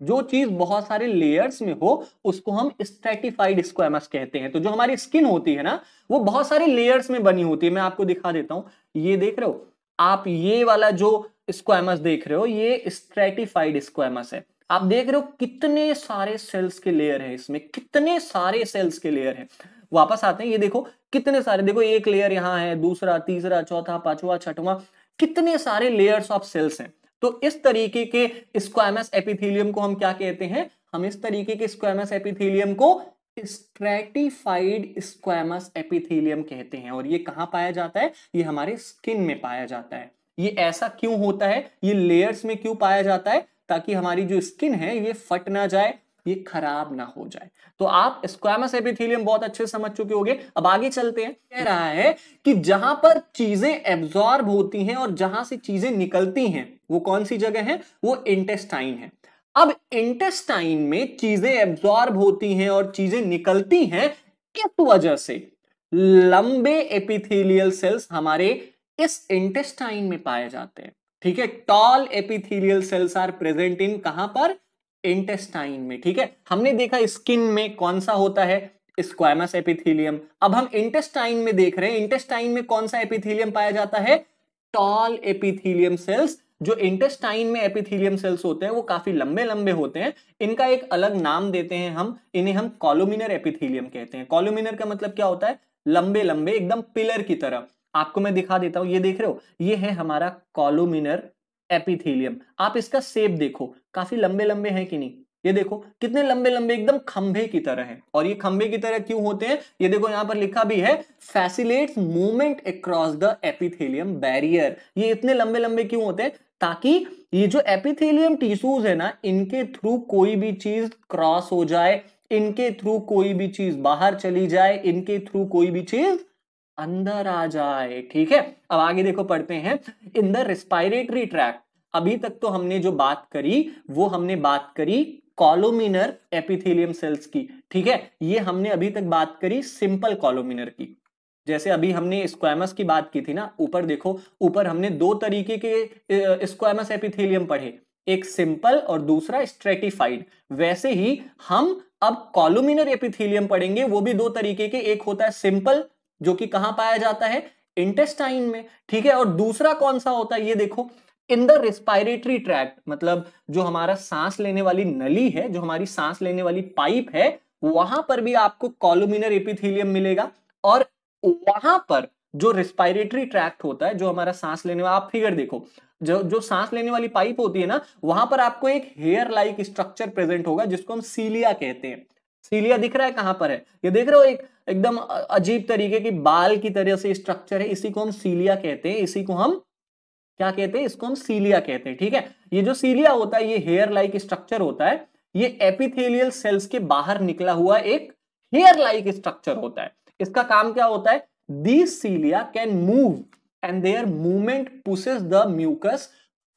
जो चीज बहुत सारे लेयर्स में हो उसको हम स्ट्रेटिफाइड स्क्वामस कहते हैं तो जो हमारी स्किन होती है ना वो बहुत सारे लेयर्स में बनी होती है मैं आपको दिखा देता हूं ये देख रहे हो आप ये वाला जो स्क्वामस देख रहे हो ये स्ट्रेटिफाइड स्क्वामस है आप देख रहे हो कितने सारे सेल्स के लेयर है इसमें कितने सारे सेल्स के लेयर है वापस आते हैं ये देखो कितने सारे देखो एक लेयर यहाँ है दूसरा तीसरा चौथा पांचवा छठवा कितने सारे लेयर्स ऑफ सेल्स हैं तो इस तरीके के स्क्वामस एपिथेलियम को हम क्या कहते हैं हम इस तरीके के स्क्वामस एपिथेलियम को स्ट्रेटिफाइड स्क्वामस एपिथेलियम कहते हैं और ये कहाँ पाया जाता है ये हमारे स्किन में पाया जाता है ये ऐसा क्यों होता है ये लेयर्स में क्यों पाया जाता है ताकि हमारी जो स्किन है ये फट ना जाए ये खराब ना हो जाए तो आप स्क्वामस एपिथिलियम बहुत अच्छे समझ चुके होंगे अब आगे चलते हैं कह रहा है कि जहां पर चीजें एब्जॉर्ब होती हैं और जहां से चीजें निकलती हैं वो कौन सी जगह है वो इंटेस्टाइन है अब इंटेस्टाइन में चीजें एब्जॉर्ब होती हैं और चीजें निकलती हैं किस वजह से लंबे एपिथेलियल सेल्स हमारे इस इंटेस्टाइन में पाए जाते हैं ठीक है tall epithelial cells are present in कहां पर इंटेस्टाइन में ठीक है हमने देखा स्किन में कौन सा होता है स्क्वायमस एपिथीलियम अब हम इंटेस्टाइन में देख रहे हैं इंटेस्टाइन में कौन सा एपिथीलियम पाया जाता है टॉल एपिथीलियम सेल्स जो इंटेस्टाइन में एपिथीलियम सेल्स होते हैं वो काफी लंबे लंबे होते हैं इनका एक अलग नाम देते हैं हम इन्हें हम कॉलोमिनर एपिथीलियम कहते हैं कॉलोमिनर का मतलब क्या होता है लंबे लंबे एकदम पिलर की तरह आपको मैं दिखा देता हूं ये देख रहे हो ये है हमारा कॉलोमिनर एपिथेलियम आप इसका सेप देखो काफी लंबे लंबे हैं कि नहीं ये देखो कितने लंबे लंबे एकदम खंभे की तरह हैं और ये खंभे की तरह क्यों होते हैं ये देखो यहां पर लिखा भी है facilitate movement across the epithelium barrier ये इतने लंबे लंबे क्यों होते हैं ताकि ये जो एपिथेलियम टिश्यूज है ना इनके थ्रू कोई भी चीज क्रॉस हो जाए इनके थ्रू कोई भी चीज बाहर चली जाए इनके थ्रू कोई भी चीज अंदर आ जाए ठीक है अब आगे देखो पढ़ते हैं इन द रिस्पायरेटरी ट्रैक अभी तक तो हमने जो बात करी वो हमने बात करी कॉलोमिनर एपिथेलियम सेल्स की ठीक है ये हमने अभी तक बात करी सिंपल कॉलोमिनर की जैसे अभी हमने स्क्वायमस की बात की थी ना ऊपर देखो ऊपर हमने दो तरीके के स्क्वायमस एपिथेलियम पढ़े एक सिंपल और दूसरा स्ट्रेटिफाइड वैसे ही हम अब कॉलोमिनर एपिथेलियम पढ़ेंगे वो भी दो तरीके के एक होता है सिंपल जो कि कहां पाया जाता है इंटेस्टाइन में ठीक है और दूसरा कौन सा होता है ये देखो इन द रेस्पायरेटरी ट्रैक्ट मतलब जो हमारा सांस लेने वाली नली है जो हमारी सांस लेने वाली पाइप है वहां पर भी आपको कॉलोमिनर एपिथिलियम मिलेगा और वहां पर जो रेस्पायरेटरी ट्रैक्ट होता है जो हमारा सांस लेने वाला आप फिगर देखो जो जो सांस लेने वाली पाइप होती है ना वहां पर आपको एक हेयर लाइक स्ट्रक्चर प्रेजेंट होगा जिसको हम सीलिया कहते हैं सीलिया दिख रहा है कहां पर है ये देख रहे हो एक एकदम अजीब तरीके की बाल की तरह से स्ट्रक्चर है इसी को हम सीलिया कहते हैं इसी को हम क्या कहते हैं इसको हम सीलिया कहते हैं ठीक है ये जो सीलिया होता है ये हेयर लाइक स्ट्रक्चर होता है ये एपिथेलियल सेल्स के बाहर निकला हुआ एक हेयर लाइक स्ट्रक्चर होता है इसका काम क्या होता है these cilia can move and their movement pushes the mucus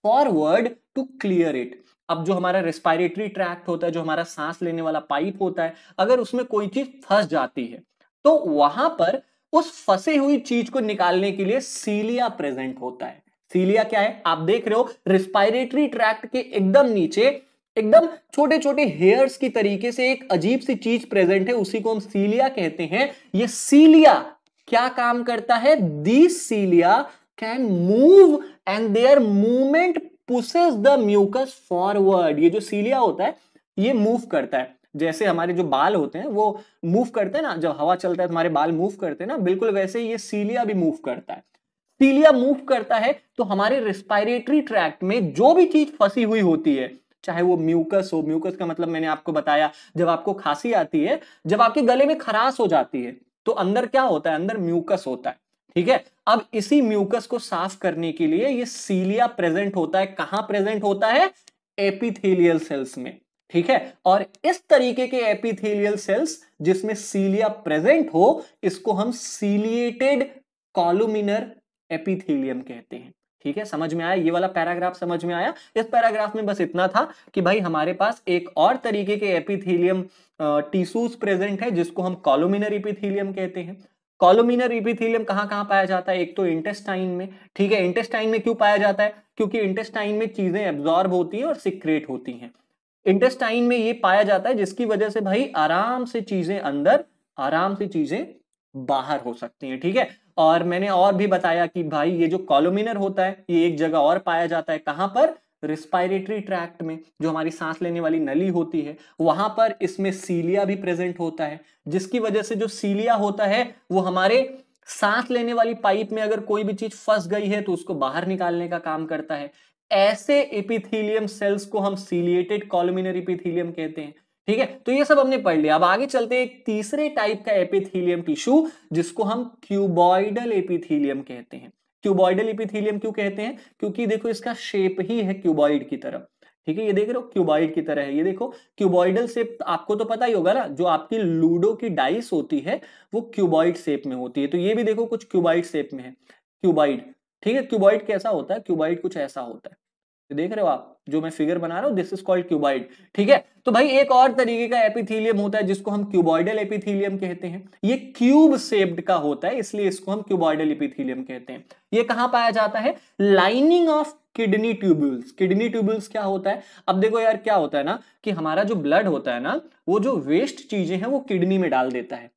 forward to clear it अब जो हमारा रेस्पायरेटरी ट्रैक्ट होता है जो हमारा सांस लेने वाला पाइप होता है अगर उसमें कोई चीज फंस जाती है तो वहां पर उस फंसे हुई चीज को निकालने के लिए सीलिया प्रेजेंट होता है सीलिया क्या है आप देख रहे हो रिस्पायरेटरी ट्रैक्ट के एकदम नीचे एकदम छोटे छोटे हेयर्स की तरीके से एक अजीब सी चीज प्रेजेंट है उसी को हम सीलिया कहते हैं ये सीलिया क्या काम करता है the cilia can move and their movement pushes the mucus forward ये जो सीलिया होता है ये मूव करता है जैसे हमारे जो बाल होते हैं वो मूव करते हैं ना जब हवा चलता है हमारे बाल मूव करते हैं ना बिल्कुल वैसे ये सीलिया भी मूव करता है सीलिया मूव करता है तो हमारे रेस्पायरेटरी ट्रैक्ट में जो भी चीज फंसी हुई होती है चाहे वो म्यूकस हो म्यूकस का मतलब मैंने आपको बताया जब आपको खांसी आती है जब आपके गले में खराश हो जाती है तो अंदर क्या होता है अंदर म्यूकस होता है ठीक है अब इसी म्यूकस को साफ करने के लिए ये सीलिया प्रेजेंट होता है कहां प्रेजेंट होता है एपिथेलियल सेल्स में ठीक है और इस तरीके के एपिथेलियल सेल्स जिसमें सीलिया प्रेजेंट हो इसको हम सीलिएटेड कॉलुमिनर एपिथेलियम कहते हैं ठीक है समझ में आया ये वाला पैराग्राफ समझ में आया इस पैराग्राफ में बस इतना था कि भाई हमारे पास एक और तरीके के एपिथेलियम टिश्यूज प्रेजेंट है जिसको हम कॉलोमिनर एपिथेलियम कहते हैं कॉलोमिनर एपिथेलियम कहाँ कहाँ पाया जाता है एक तो इंटेस्टाइन में ठीक है इंटेस्टाइन में क्यों पाया जाता है क्योंकि इंटेस्टाइन में चीजें एब्जॉर्ब होती हैं और सिक्रेट होती हैं इंटेस्टाइन में ये पाया जाता है जिसकी वजह से भाई आराम से चीजें अंदर आराम से चीजें बाहर हो सकती हैं ठीक है और मैंने और भी बताया कि भाई ये जो कॉलोमिनर होता है ये एक जगह और पाया जाता है कहां पर रिस्पायरेटरी ट्रैक्ट में जो हमारी सांस लेने वाली नली होती है वहां पर इसमें सीलिया भी प्रेजेंट होता है जिसकी वजह से जो सीलिया होता है वो हमारे सांस लेने वाली पाइप में अगर कोई भी चीज फंस गई है तो उसको बाहर निकालने का काम करता है ऐसे एपिथीलियम सेल्स को हम सीलिएटेड कॉलमिनर एपिथीलियम कहते हैं ठीक है तो ये सब हमने पढ़ लिया अब आगे चलते हैं एक तीसरे टाइप का एपिथीलियम टिश्यू जिसको हम क्यूबॉइडल एपिथीलियम कहते हैं क्यूबॉइडल एपिथीलियम क्यों कहते हैं क्योंकि देखो इसका शेप ही है क्यूबॉइड की तरफ ठीक है ये देख रहे हो क्यूबॉइड की तरह है ये देखो क्यूबॉइडल शेप तो आपको तो पता ही होगा ना जो आपकी लूडो की डाइस होती है वो क्यूबॉइड शेप में होती है तो ये भी देखो कुछ क्यूबॉइड शेप में है क्यूबॉइड ठीक है क्यूबॉइड कैसा होता है क्यूबॉइड कुछ ऐसा होता है तो देख रहे हो आप जो मैं फिगर बना रहा हूँ दिस इज कॉल्ड क्यूबॉइड ठीक है तो भाई एक और तरीके का एपिथीलियम होता है जिसको हम क्यूबॉइडल एपिथीलियम कहते हैं ये क्यूब सेप्ड का होता है इसलिए इसको हम क्यूबॉइडल एपिथीलियम कहते हैं ये कहाँ पाया जाता है lining of kidney tubules kidney tubules क्या होता है अब देखो यार क्या होता है ना कि हमारा जो ब्लड होता है ना वो जो वेस्ट चीजें हैं वो किडनी में डाल देता है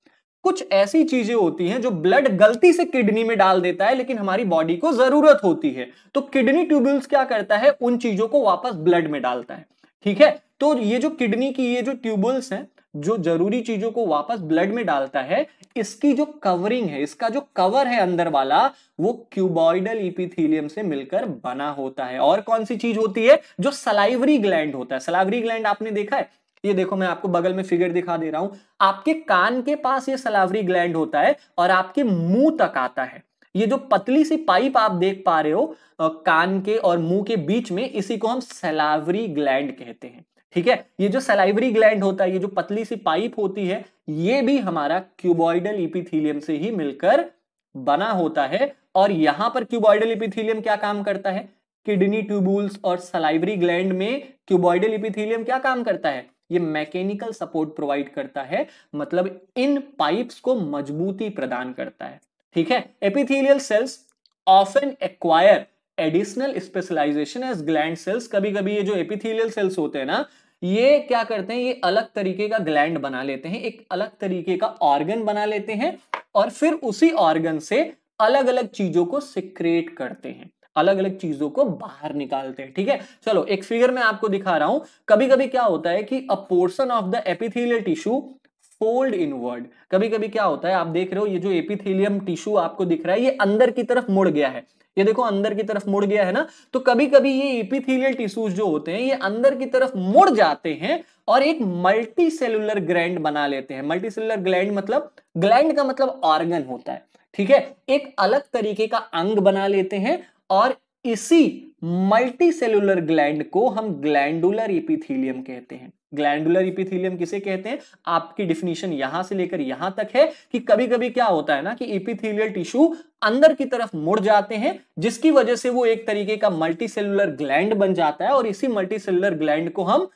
कुछ ऐसी चीजें होती हैं जो ब्लड गलती से किडनी में डाल देता है लेकिन हमारी बॉडी को जरूरत होती है तो किडनी ट्यूबुल्स क्या करता है उन चीजों को वापस ब्लड में डालता है ठीक है तो ये जो किडनी की ये जो ट्यूबुल्स हैं जो जरूरी चीजों को वापस ब्लड में डालता है इसकी जो कवरिंग है इसका जो कवर है अंदर वाला वो क्यूबॉइडल इपिथीलियम से मिलकर बना होता है और कौन सी चीज होती है जो सलाइवरी ग्लैंड होता है सलाइवरी ग्लैंड आपने देखा है ये देखो मैं आपको बगल में फिगर दिखा दे रहा हूं आपके कान के पास ये सलावरी ग्लैंड होता है और आपके मुंह तक आता है ये जो पतली सी पाइप आप देख पा रहे हो कान के और मुंह के बीच में इसी को हम सलावरी ग्लैंड कहते हैं ठीक है ये जो सलाइवरी ग्लैंड होता है ये जो पतली सी पाइप होती है ये भी हमारा क्यूबॉइडल इपिथीलियम से ही मिलकर बना होता है और यहां पर क्यूबॉइडल इपिथीलियम क्या काम करता है किडनी ट्यूबुल्स और सलाइवरी ग्लैंड में क्यूबॉइडल इपिथीलियम क्या काम करता है ये मैकेनिकल सपोर्ट प्रोवाइड करता है मतलब इन पाइप्स को मजबूती प्रदान करता है ठीक है epithelial cells often acquire additional specialization as gland cells कभी कभी ये जो एपिथेलियल सेल्स होते हैं ना ये क्या करते हैं ये अलग तरीके का ग्लैंड बना लेते हैं एक अलग तरीके का ऑर्गन बना लेते हैं और फिर उसी ऑर्गन से अलग अलग चीजों को सिक्रेट करते हैं अलग अलग चीजों को बाहर निकालते हैं ठीक है चलो एक फिगर में आपको दिखा रहा हूं कभी कभी क्या होता है कि a portion of the epithelial tissue fold inward कभी कभी क्या होता है आप देख रहे हो ये जो एपिथेलियम टिश्यू आपको दिख रहा है ये अंदर की तरफ मुड़ गया है ये देखो अंदर की तरफ मुड़ गया है ना तो कभी कभी ये एपिथेलियल टिश्यूज जो होते हैं ये अंदर की तरफ मुड़ जाते हैं और एक मल्टी सेलुलर ग्लैंड बना लेते हैं मल्टी सेलुलर ग्लैंड मतलब ग्लैंड का मतलब ऑर्गन होता है ठीक है एक अलग तरीके का अंग बना लेते हैं और इसी मल्टी सेलुलर ग्लैंड को हम ग्लैंडुलर इपिथीलियम कहते हैं ग्लैंडुलर इपिथीलियम किसे कहते हैं आपकी डिफिनीशन यहां से लेकर यहां तक है कि कभी कभी क्या होता है ना कि इपिथीलियल टिश्यू अंदर की तरफ मुड़ जाते हैं जिसकी वजह से वो एक तरीके का मल्टी सेलुलर ग्लैंड बन जाता है और इसी मल्टी सेलुलर ग्लैंड को हम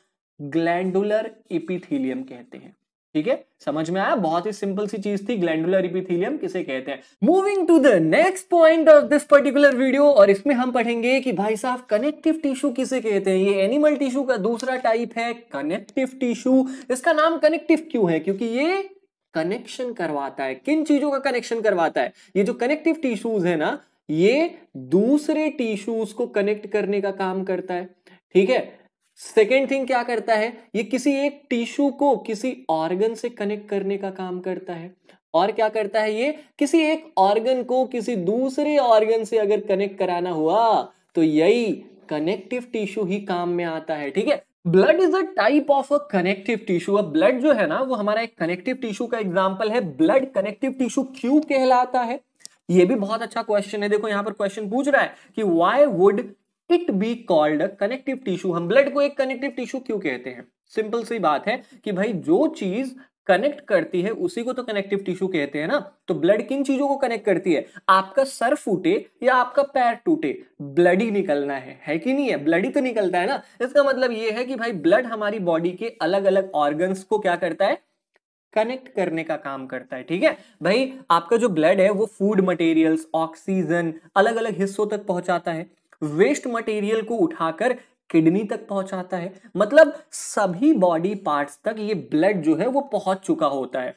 ग्लैंडुलर इपिथीलियम कहते हैं ठीक है समझ में आया बहुत ही सिंपल सी चीज थी ग्लैंडुलर इपिथिलियम किसे कहते हैं moving to the next point of this particular video और इसमें हम पढ़ेंगे कि भाई साहब कनेक्टिव टिश्यू किसे कहते हैं ये एनिमल टिश्यू का दूसरा टाइप है कनेक्टिव टिश्यू इसका नाम कनेक्टिव क्यों है क्योंकि ये कनेक्शन करवाता है किन चीजों का कनेक्शन करवाता है ये जो कनेक्टिव टिश्यूज है ना ये दूसरे टिश्यूज को कनेक्ट करने का काम करता है ठीक है सेकेंड थिंग क्या करता है ये किसी एक टिश्यू को किसी ऑर्गन से कनेक्ट करने का काम करता है और क्या करता है ये किसी एक ऑर्गन को किसी दूसरे ऑर्गन से अगर कनेक्ट कराना हुआ तो यही कनेक्टिव टिश्यू ही काम में आता है ठीक है blood is a type of a connective tissue अब ब्लड जो है ना वो हमारा एक कनेक्टिव टिश्यू का एग्जाम्पल है ब्लड कनेक्टिव टिश्यू क्यों कहलाता है ये भी बहुत अच्छा क्वेश्चन है देखो यहां पर क्वेश्चन पूछ रहा है कि why would it be called connective tissue हम ब्लड को एक कनेक्टिव टिश्यू क्यों कहते हैं सिंपल सी बात है कि भाई जो चीज कनेक्ट करती है उसी को तो कनेक्टिव टिश्यू कहते हैं ना तो ब्लड किन चीजों को कनेक्ट करती है आपका सर फूटे या आपका पैर टूटे ब्लड ही निकलना है है कि नहीं है ब्लड ही तो निकलता है ना इसका मतलब यह है कि भाई ब्लड हमारी बॉडी के अलग अलग ऑर्गन्स को क्या करता है कनेक्ट करने का काम करता है ठीक है भाई आपका जो ब्लड है वो फूड मटेरियल्स ऑक्सीजन अलग अलग हिस्सों तक पहुंचाता है वेस्ट मटेरियल को उठाकर किडनी तक पहुंचाता है मतलब सभी बॉडी पार्ट्स तक ये ब्लड जो है वो पहुंच चुका होता है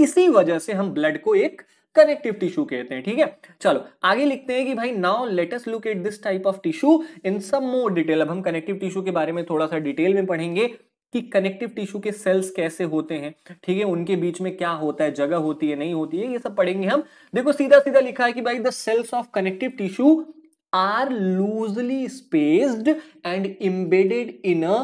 इसी वजह से हम ब्लड को एक कनेक्टिव टिश्यू कहते हैं ठीक है चलो आगे लिखते हैं कि भाई now latest look at this type of tissue in some more detail अब हम कनेक्टिव टिश्यू के बारे में थोड़ा सा डिटेल में पढ़ेंगे कि कनेक्टिव टिश्यू के सेल्स कैसे होते हैं ठीक है उनके बीच में क्या होता है जगह होती है नहीं होती है ये सब पढ़ेंगे हम देखो सीधा सीधा लिखा है कि भाई the cells of connective tissue are loosely spaced and embedded in a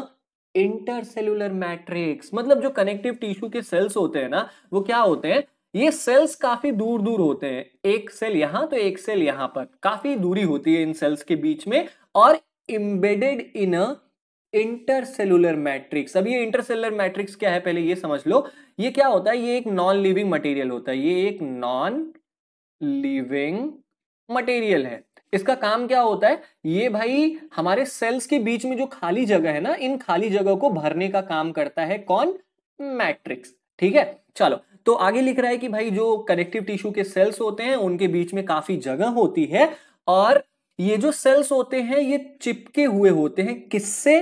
intercellular matrix मतलब जो कनेक्टिव टिश्यू के सेल्स होते हैं ना वो क्या होते हैं ये सेल्स काफी दूर दूर होते हैं एक सेल यहां तो एक सेल यहां पर काफी दूरी होती है इन सेल्स के बीच में और embedded in a intercellular matrix अब ये इंटरसेलुलर मैट्रिक्स क्या है पहले ये समझ लो ये क्या होता है ये एक नॉन लिविंग मटेरियल होता है ये एक नॉन लिविंग मटेरियल है इसका काम क्या होता है ये भाई हमारे सेल्स के बीच में जो खाली जगह है ना इन खाली जगह को भरने का काम करता है कौन मैट्रिक्स ठीक है चलो तो आगे लिख रहा है कि भाई जो कनेक्टिव टिश्यू के सेल्स होते हैं उनके बीच में काफी जगह होती है और ये जो सेल्स होते हैं ये चिपके हुए होते हैं किससे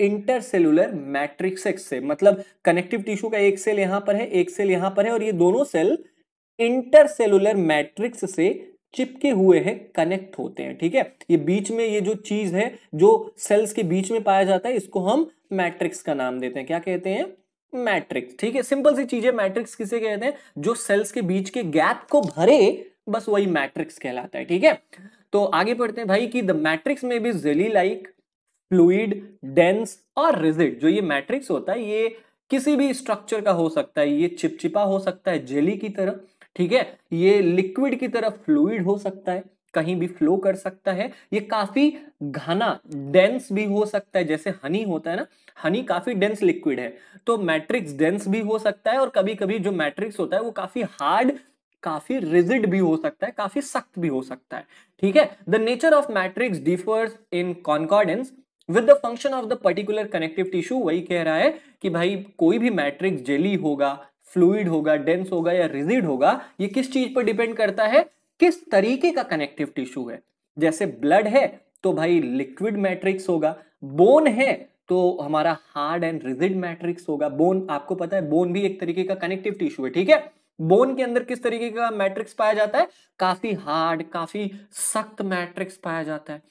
इंटरसेलुलर मैट्रिक्स से मतलब कनेक्टिव टिश्यू का एक सेल यहां पर है एक सेल यहां पर है और ये दोनों सेल इंटरसेलुलर मैट्रिक्स से चिपके हुए हैं कनेक्ट होते हैं ठीक है ये बीच में ये जो चीज है जो सेल्स के बीच में पाया जाता है इसको हम मैट्रिक्स का नाम देते हैं क्या कहते हैं मैट्रिक्स ठीक है सिंपल सी चीज है मैट्रिक्स किसे कहते हैं जो सेल्स के बीच के गैप को भरे बस वही मैट्रिक्स कहलाता है ठीक है तो आगे पढ़ते हैं भाई की द मैट्रिक्स में भी जेली लाइक फ्लूड डेंस और रिजिड जो ये मैट्रिक्स होता है ये किसी भी स्ट्रक्चर का हो सकता है ये चिपचिपा हो सकता है जेली की तरह ठीक है ये लिक्विड की तरह फ्लूड हो सकता है कहीं भी फ्लो कर सकता है ये काफी घना डेंस भी हो सकता है जैसे हनी होता है ना हनी काफी डेंस लिक्विड है तो मैट्रिक्स डेंस भी हो सकता है और कभी कभी जो मैट्रिक्स होता है वो काफी हार्ड काफी रिजिड भी हो सकता है काफी सख्त भी हो सकता है ठीक है the nature of matrix differs in concordance with the function of the particular connective tissue वही कह रहा है कि भाई कोई भी मैट्रिक्स जेली होगा फ्लूइड होगा डेंस होगा या रिजिड होगा ये किस चीज पर डिपेंड करता है किस तरीके का कनेक्टिव टिश्यू है जैसे ब्लड है तो भाई लिक्विड मैट्रिक्स होगा बोन है तो हमारा हार्ड एंड रिजिड मैट्रिक्स होगा बोन आपको पता है बोन भी एक तरीके का कनेक्टिव टिश्यू है ठीक है बोन के अंदर किस तरीके का मैट्रिक्स पाया जाता है काफी हार्ड काफी सख्त मैट्रिक्स पाया जाता है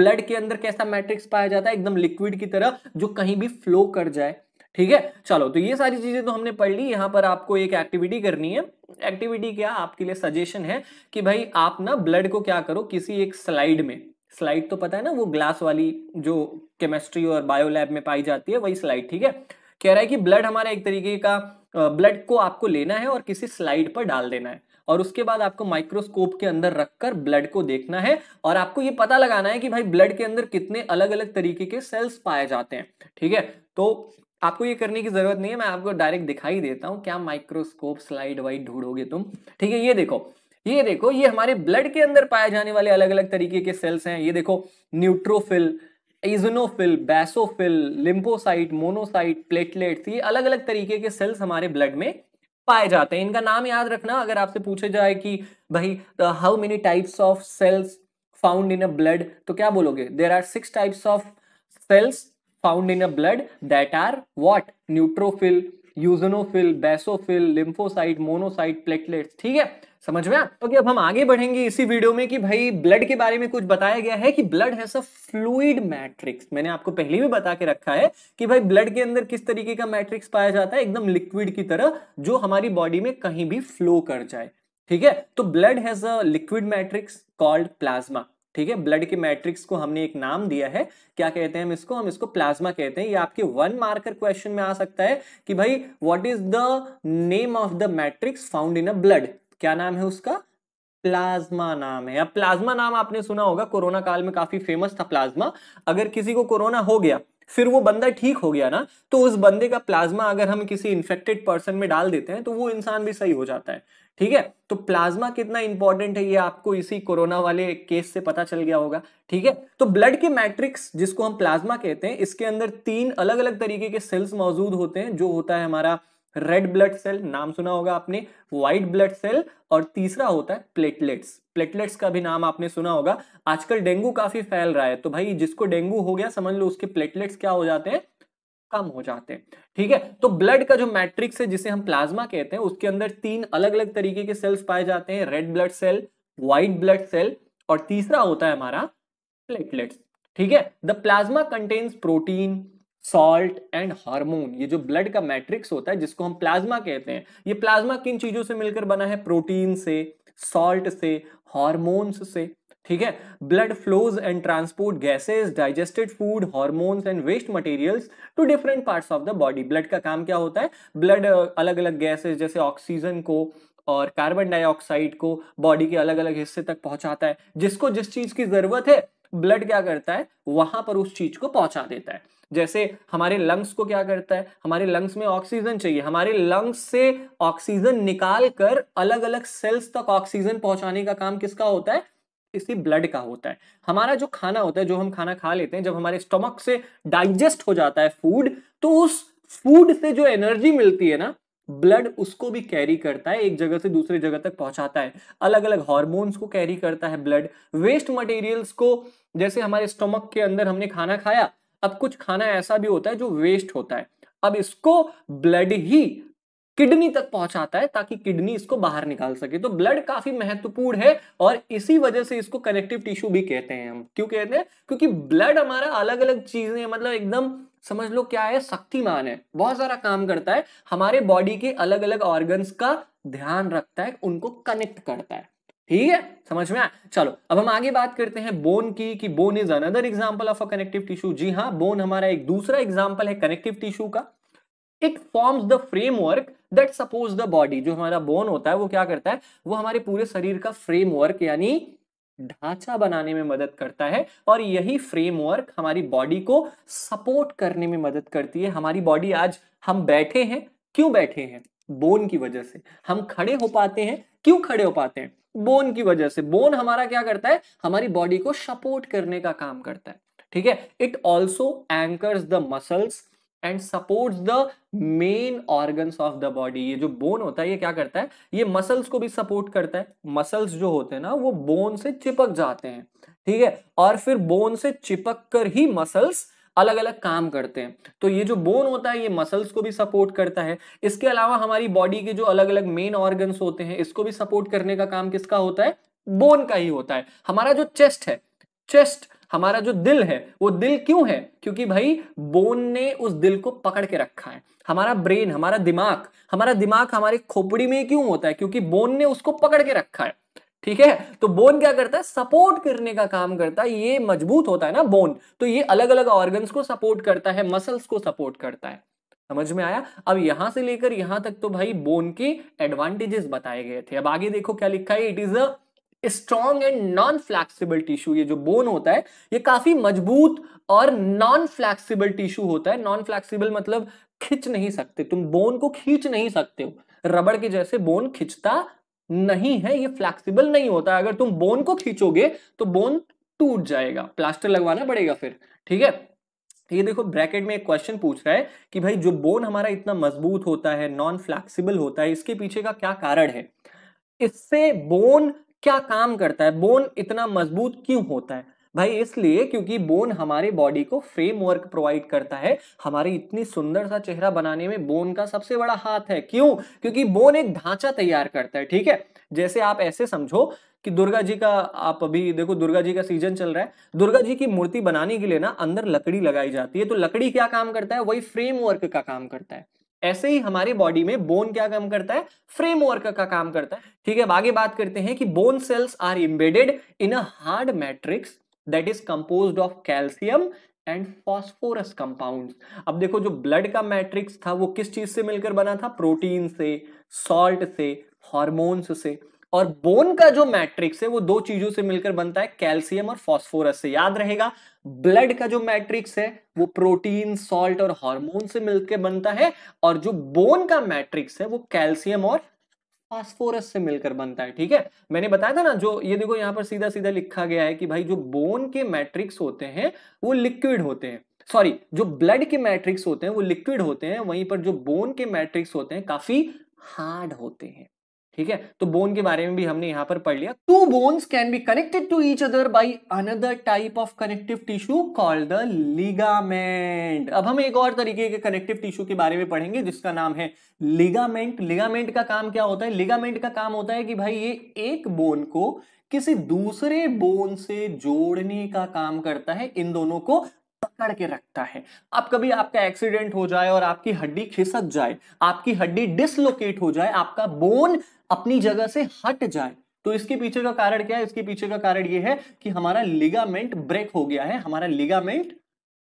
ब्लड के अंदर कैसा मैट्रिक्स पाया जाता है एकदम लिक्विड की तरह जो कहीं भी फ्लो कर जाए ठीक है चलो तो ये सारी चीजें तो हमने पढ़ ली यहाँ पर आपको एक एक्टिविटी करनी है एक्टिविटी क्या आपके लिए सजेशन है कि भाई आप ना ब्लड को क्या करो किसी एक स्लाइड में स्लाइड तो पता है ना वो ग्लास वाली जो केमिस्ट्री और बायोलैब में पाई जाती है वही स्लाइड ठीक है कह रहा है कि ब्लड हमारा एक तरीके का ब्लड को आपको लेना है और किसी स्लाइड पर डाल देना है और उसके बाद आपको माइक्रोस्कोप के अंदर रखकर ब्लड को देखना है और आपको ये पता लगाना है कि भाई ब्लड के अंदर कितने अलग अलग तरीके के सेल्स पाए जाते हैं ठीक है तो आपको ये करने की जरूरत नहीं है मैं आपको डायरेक्ट दिखाई देता हूँ क्या माइक्रोस्कोप स्लाइड वाइड ढूंढोगे तुम ठीक है ये देखो ये देखो ये हमारे ब्लड के अंदर पाए जाने वाले अलग अलग तरीके के सेल्स हैं ये देखो neutrophil eosinophil basophil lymphocyte monocyte platelets ये अलग अलग तरीके के सेल्स हमारे ब्लड में पाए जाते हैं इनका नाम याद रखना अगर आपसे पूछे जाए कि भाई how many types of cells found in a blood तो क्या बोलोगे there are six types of cells found in a blood that are what neutrophil eosinophil basophil lymphocyte monocyte platelets ठीक है समझ में ओके okay, अब हम आगे बढ़ेंगे इसी वीडियो में कि भाई ब्लड के बारे में कुछ बताया गया है कि ब्लड है सब फ्लूइड मैट्रिक्स मैंने आपको पहले भी बता के रखा है कि भाई ब्लड के अंदर किस तरीके का मैट्रिक्स पाया जाता है एकदम लिक्विड की तरह जो हमारी बॉडी में कहीं भी फ्लो कर जाए ठीक है तो blood has a liquid matrix called plasma ठीक है ब्लड के मैट्रिक्स को हमने एक नाम दिया है क्या कहते हैं हम इसको हम इसको प्लाज्मा कहते हैं ये आपके वन मार्कर क्वेश्चन में आ सकता है कि भाई what is the name of the matrix found in a blood क्या नाम है उसका प्लाज्मा नाम है अब प्लाज्मा नाम आपने सुना होगा कोरोना काल में काफी फेमस था प्लाज्मा अगर किसी को कोरोना हो गया फिर वो बंदा ठीक हो गया ना तो उस बंदे का प्लाज्मा अगर हम किसी इन्फेक्टेड पर्सन में डाल देते हैं तो वो इंसान भी सही हो जाता है ठीक है तो प्लाज्मा कितना इंपॉर्टेंट है ये आपको इसी कोरोना वाले केस से पता चल गया होगा ठीक है तो ब्लड के मैट्रिक्स जिसको हम प्लाज्मा कहते हैं इसके अंदर तीन अलग अलग तरीके के सेल्स मौजूद होते हैं जो होता है हमारा रेड ब्लड सेल नाम सुना होगा आपने व्हाइट ब्लड सेल और तीसरा होता है प्लेटलेट्स प्लेटलेट्स का भी नाम आपने सुना होगा आजकल डेंगू काफी फैल रहा है तो भाई जिसको डेंगू हो गया समझ लो उसके प्लेटलेट्स क्या हो जाते हैं कम हो जाते हैं ठीक है तो ब्लड का जो मैट्रिक्स है जिसे हम प्लाज्मा कहते हैं उसके अंदर तीन अलग अलग तरीके के सेल्स पाए जाते हैं red blood cell white blood cell और तीसरा होता है हमारा प्लेटलेट्स ठीक है the plasma contains protein salt and hormone ये जो ब्लड का मैट्रिक्स होता है जिसको हम प्लाज्मा कहते हैं ये प्लाज्मा किन चीजों से मिलकर बना है प्रोटीन से सॉल्ट से हार्मोन्स से ठीक है blood flows and transport gases digested food hormones and waste materials to different parts of the body blood का काम क्या होता है ब्लड अलग अलग गैसेस जैसे ऑक्सीजन को और कार्बन डाइऑक्साइड को बॉडी के अलग अलग हिस्से तक पहुंचाता है जिसको जिस चीज की जरूरत है ब्लड क्या करता है वहां पर उस चीज को पहुंचा देता है जैसे हमारे लंग्स को क्या करता है हमारे लंग्स में ऑक्सीजन चाहिए हमारे लंग्स से ऑक्सीजन निकाल कर अलग अलग सेल्स तक ऑक्सीजन पहुंचाने का काम किसका होता है इसी ब्लड का होता है हमारा जो खाना होता है जो हम खाना खा लेते हैं जब हमारे स्टमक से डाइजेस्ट हो जाता है फूड तो उस फूड से जो एनर्जी मिलती है ना ब्लड उसको भी कैरी करता है एक जगह से दूसरे जगह तक पहुंचाता है अलग अलग हॉर्मोन्स को कैरी करता है ब्लड वेस्ट मटेरियल्स को जैसे हमारे स्टमक के अंदर हमने खाना खाया अब कुछ खाना ऐसा भी होता है जो वेस्ट होता है अब इसको ब्लड ही किडनी तक पहुंचाता है ताकि किडनी इसको बाहर निकाल सके तो ब्लड काफी महत्वपूर्ण है और इसी वजह से इसको कनेक्टिव टिश्यू भी कहते हैं हम क्यों कहते हैं क्योंकि ब्लड हमारा अलग अलग चीजें मतलब एकदम समझ लो क्या है शक्तिमान है बहुत सारा काम करता है हमारे बॉडी के अलग अलग ऑर्गन्स का ध्यान रखता है उनको कनेक्ट करता है ठीक है समझ में आया चलो अब हम आगे बात करते हैं बोन की कि bone is another example of a connective tissue जी हाँ बोन हमारा एक दूसरा एग्जांपल है कनेक्टिव टिश्यू का it forms the framework that supports the body जो हमारा बोन होता है वो क्या करता है वो हमारे पूरे शरीर का फ्रेमवर्क यानी ढांचा बनाने में मदद करता है और यही फ्रेमवर्क हमारी बॉडी को सपोर्ट करने में मदद करती है हमारी बॉडी आज हम बैठे हैं क्यों बैठे हैं बोन की वजह से हम खड़े हो पाते हैं क्यों खड़े हो पाते हैं बोन की वजह से बोन हमारा क्या करता है हमारी बॉडी को सपोर्ट करने का काम करता है ठीक है it also anchors the muscles and support the main organ of the body ये जो बोन होता है ये क्या करता है ये मसल्स को भी सपोर्ट करता है मसल्स जो होते हैं ना वो बोन से चिपक जाते हैं ठीक है और फिर बोन से चिपक कर ही मसल्स अलग अलग काम करते हैं तो ये जो बोन होता है ये मसल्स को भी सपोर्ट करता है इसके अलावा हमारी बॉडी के जो अलग अलग मेन ऑर्गन्स होते हैं इसको भी सपोर्ट करने का काम किसका होता है बोन का ही होता है हमारा जो चेस्ट है चेस्ट हमारा जो दिल है वो दिल क्यों है क्योंकि भाई बोन ने उस दिल को पकड़ के रखा है हमारा ब्रेन हमारा दिमाग हमारा दिमाग हमारी खोपड़ी में क्यों होता है क्योंकि बोन ने उसको पकड़ के रखा है ठीक है तो बोन क्या करता है सपोर्ट करने का काम करता है ये मजबूत होता है ना बोन तो ये अलग अलग ऑर्गन्स को सपोर्ट करता है मसल्स को सपोर्ट करता है समझ में आया अब यहां से लेकर यहां तक तो भाई बोन के एडवांटेजेस बताए गए थे अब आगे देखो क्या लिखा है it is a strong and non flexible tissue ये जो बोन होता है ये काफी मजबूत और नॉन फ्लैक्सीबल टिश्यू होता है नॉन फ्लैक्सिबल मतलब खिंच नहीं सकते तुम बोन को खींच नहीं सकते हो रबड़ के जैसे बोन खिंचता नहीं है ये फ्लैक्सिबल नहीं होता अगर तुम बोन को खींचोगे तो बोन टूट जाएगा प्लास्टर लगवाना पड़ेगा फिर ठीक है ये देखो ब्रैकेट में एक क्वेश्चन पूछ रहा है कि भाई जो बोन हमारा इतना मजबूत होता है नॉन फ्लैक्सिबल होता है इसके पीछे का क्या कारण है इससे बोन क्या काम करता है बोन इतना मजबूत क्यों होता है भाई इसलिए क्योंकि बोन हमारे बॉडी को फ्रेमवर्क प्रोवाइड करता है हमारी इतनी सुंदर सा चेहरा बनाने में बोन का सबसे बड़ा हाथ है क्यों क्योंकि बोन एक ढांचा तैयार करता है ठीक है जैसे आप ऐसे समझो कि दुर्गा जी का आप अभी देखो दुर्गा जी का सीजन चल रहा है दुर्गा जी की मूर्ति बनाने के लिए ना अंदर लकड़ी लगाई जाती है तो लकड़ी क्या काम करता है वही फ्रेमवर्क का काम करता है ऐसे ही हमारी बॉडी में बोन क्या काम करता है फ्रेमवर्क का, का काम करता है ठीक है अब आगे बात करते हैं कि bone cells are embedded in a hard matrix that is composed of calcium and phosphorus compound अब देखो जो ब्लड का मैट्रिक्स था वो किस चीज से मिलकर बना था प्रोटीन से सॉल्ट से हॉर्मोन्स से और बोन का जो मैट्रिक्स है वो दो चीजों से मिलकर बनता है कैल्शियम और फॉस्फोरस से याद रहेगा ब्लड का जो मैट्रिक्स है वो प्रोटीन सॉल्ट और हार्मोन से मिलकर बनता है और जो बोन का मैट्रिक्स है वो कैल्शियम और फास्फोरस से मिलकर बनता है ठीक है मैंने बताया था ना जो ये देखो यहां पर सीधा सीधा लिखा गया है कि भाई जो बोन के मैट्रिक्स होते हैं वो लिक्विड होते हैं सॉरी जो ब्लड के मैट्रिक्स होते हैं वो लिक्विड होते हैं वहीं पर जो बोन के मैट्रिक्स होते हैं काफी हार्ड होते हैं ठीक है तो बोन के बारे में भी हमने यहां पर पढ़ लिया two bones can be connected to each other by another type of connective tissue called the ligament अब हम एक और तरीके के कनेक्टिव टिश्यू के बारे में पढ़ेंगे जिसका नाम है लिगामेंट लिगामेंट का काम क्या होता है लिगामेंट का काम होता है कि भाई ये एक बोन को किसी दूसरे बोन से जोड़ने का काम करता है इन दोनों को पकड़ के रखता है आप कभी आपका एक्सीडेंट हो जाए और आपकी हड्डी खिसक जाए आपकी हड्डी डिसलोकेट हो जाए आपका बोन अपनी जगह से हट जाए तो इसके पीछे का कारण क्या है इसके पीछे का कारण यह है कि हमारा लिगामेंट ब्रेक हो गया है हमारा लिगामेंट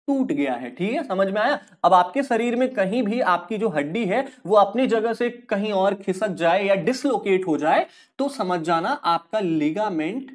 टूट गया है ठीक है समझ में आया अब आपके शरीर में कहीं भी आपकी जो हड्डी है वो अपनी जगह से कहीं और खिसक जाए या डिसलोकेट हो जाए तो समझ जाना आपका लिगामेंट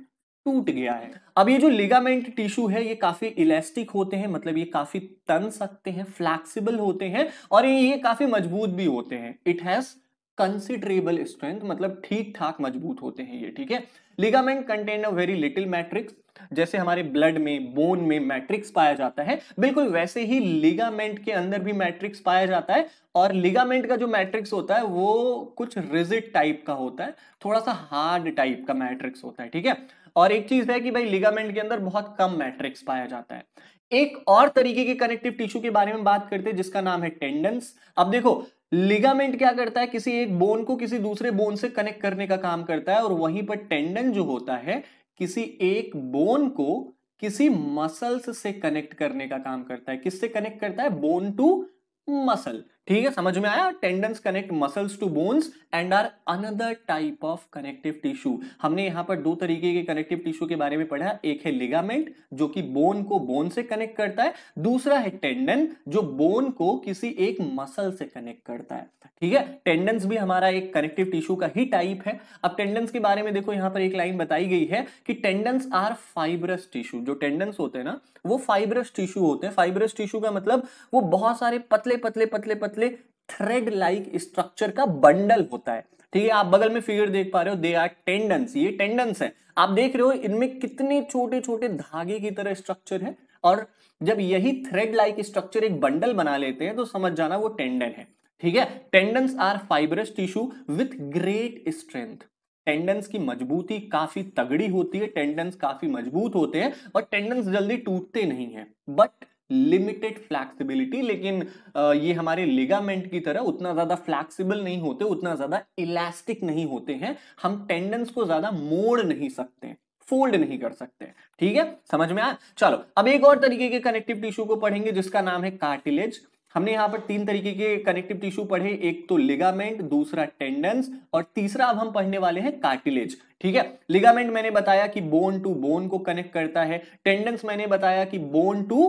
टूट गया है अब ये जो लिगामेंट टिश्यू है ये काफी इलास्टिक होते हैं मतलब ये काफी तन सकते हैं फ्लैक्सीबल होते हैं और ये काफी मजबूत भी होते हैं इट हैज कंसिडरेबल स्ट्रेंथ मतलब ठीक ठाक मजबूत होते हैं ये ठीक है ligament contain a very little matrix जैसे हमारे ब्लड में बोन में मैट्रिक्स पाया जाता है बिल्कुल वैसे ही लिगामेंट के अंदर भी मैट्रिक्स पाया जाता है और लिगामेंट का जो मैट्रिक्स होता है वो कुछ रिजिड टाइप का होता है थोड़ा सा हार्ड टाइप का मैट्रिक्स होता है ठीक है और एक चीज है कि भाई लिगामेंट के अंदर बहुत कम मैट्रिक्स पाया जाता है एक और तरीके के कनेक्टिव टिश्यू के बारे में बात करते हैं जिसका नाम है टेंडन्स अब देखो लिगामेंट क्या करता है किसी एक बोन को किसी दूसरे बोन से कनेक्ट करने का काम करता है और वहीं पर टेंडन जो होता है किसी एक बोन को किसी मसल्स से कनेक्ट करने का काम करता है किससे कनेक्ट करता है बोन टू मसल ठीक है समझ में आया tendon connect muscles to bones and are another type of connective tissue हमने यहां पर दो तरीके के कनेक्टिव टिश्यू के बारे में पढ़ा एक है लिगामेंट जो कि बोन को बोन से कनेक्ट करता है दूसरा है टेंडन जो बोन को किसी एक मसल से कनेक्ट करता है ठीक है टेंडेंस भी हमारा एक कनेक्टिव टिश्यू का ही टाइप है अब टेंडेंस के बारे में देखो यहाँ पर एक लाइन बताई गई है कि टेंडेंस आर फाइब्रस टिश्यू जो टेंडेंस होते हैं ना वो फाइब्रस टिश्यू होते हैं फाइब्रस टिश्यू का मतलब वो बहुत सारे पतले पतले पतले पतले पतले थ्रेड लाइक स्ट्रक्चर का बंडल होता है ठीक है आप बगल में फिगर देख पा रहे हो दे आर टेंडन्स ये टेंडन्स है आप देख रहे हो इनमें कितने छोटे छोटे धागे की तरह स्ट्रक्चर है और जब यही थ्रेड लाइक स्ट्रक्चर एक बंडल बना लेते हैं तो समझ जाना वो टेंडन है ठीक है tendons are fibrous tissue with great strength tendons की मजबूती काफी तगड़ी होती है टेंडन्स काफी मजबूत होते हैं और टेंडन्स जल्दी टूटते नहीं है बट लिमिटेड फ्लैक्सिबिलिटी लेकिन ये हमारे लिगामेंट की तरह उतना ज्यादा फ्लैक्सिबल नहीं होते उतना ज्यादा इलास्टिक नहीं होते हैं हम टेंडन्स को ज्यादा मोड़ नहीं सकते फोल्ड नहीं कर सकते ठीक है समझ में आया चलो अब एक और तरीके के कनेक्टिव टिश्यू को पढ़ेंगे जिसका नाम है कार्टिलेज हमने यहां पर तीन तरीके के कनेक्टिव टिश्यू पढ़े एक तो लिगामेंट दूसरा टेंडेंस और तीसरा अब हम पढ़ने वाले हैं कार्टिलेज ठीक है लिगामेंट मैंने बताया कि बोन टू बोन को कनेक्ट करता है टेंडेंस मैंने बताया कि बोन टू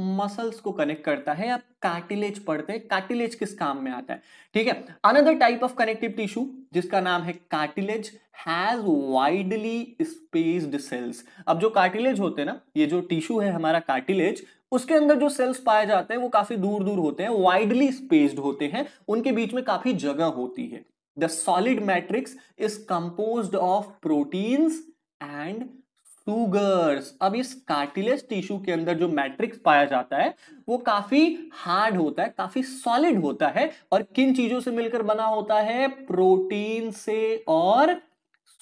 मसल्स को कनेक्ट करता है या कार्टिलेज पढ़ते हैं कार्टिलेज किस काम में आता है ठीक है another type of connective tissue जिसका नाम है cartilage has widely spaced cells अब जो कार्टिलेज होते हैं ना ये जो टिश्यू है हमारा कार्टिलेज उसके अंदर जो सेल्स पाए जाते हैं वो काफी दूर दूर होते हैं वाइडली स्पेस्ड होते हैं उनके बीच में काफी जगह होती है the solid matrix is composed of proteins and sugars अब इस कार्टिलेज टिश्यू के अंदर जो मैट्रिक्स पाया जाता है वो काफी हार्ड होता है काफी सॉलिड होता है और किन चीजों से मिलकर बना होता है प्रोटीन से और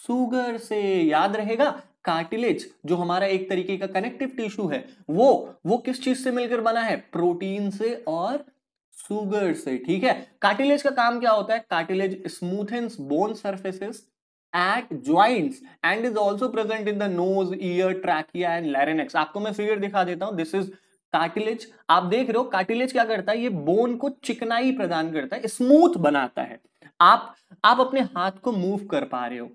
सुगर से याद रहेगा कार्टिलेज जो हमारा एक तरीके का कनेक्टिव टिश्यू है वो वो किस चीज से मिलकर बना है प्रोटीन से और सुगर से ठीक है कार्टिलेज का काम क्या होता है cartilage smoothens bone surfaces at joints and is also present in the nose ear, trachea and larynx. आपको मैं फिगर दिखा देता हूँ दिस इज कार्टिलेज आप देख रहे हो कार्टिलेज क्या करता है ये बोन को चिकनाई प्रदान करता है स्मूथ बनाता है आप आप अपने हाथ को मूव कर पा रहे हो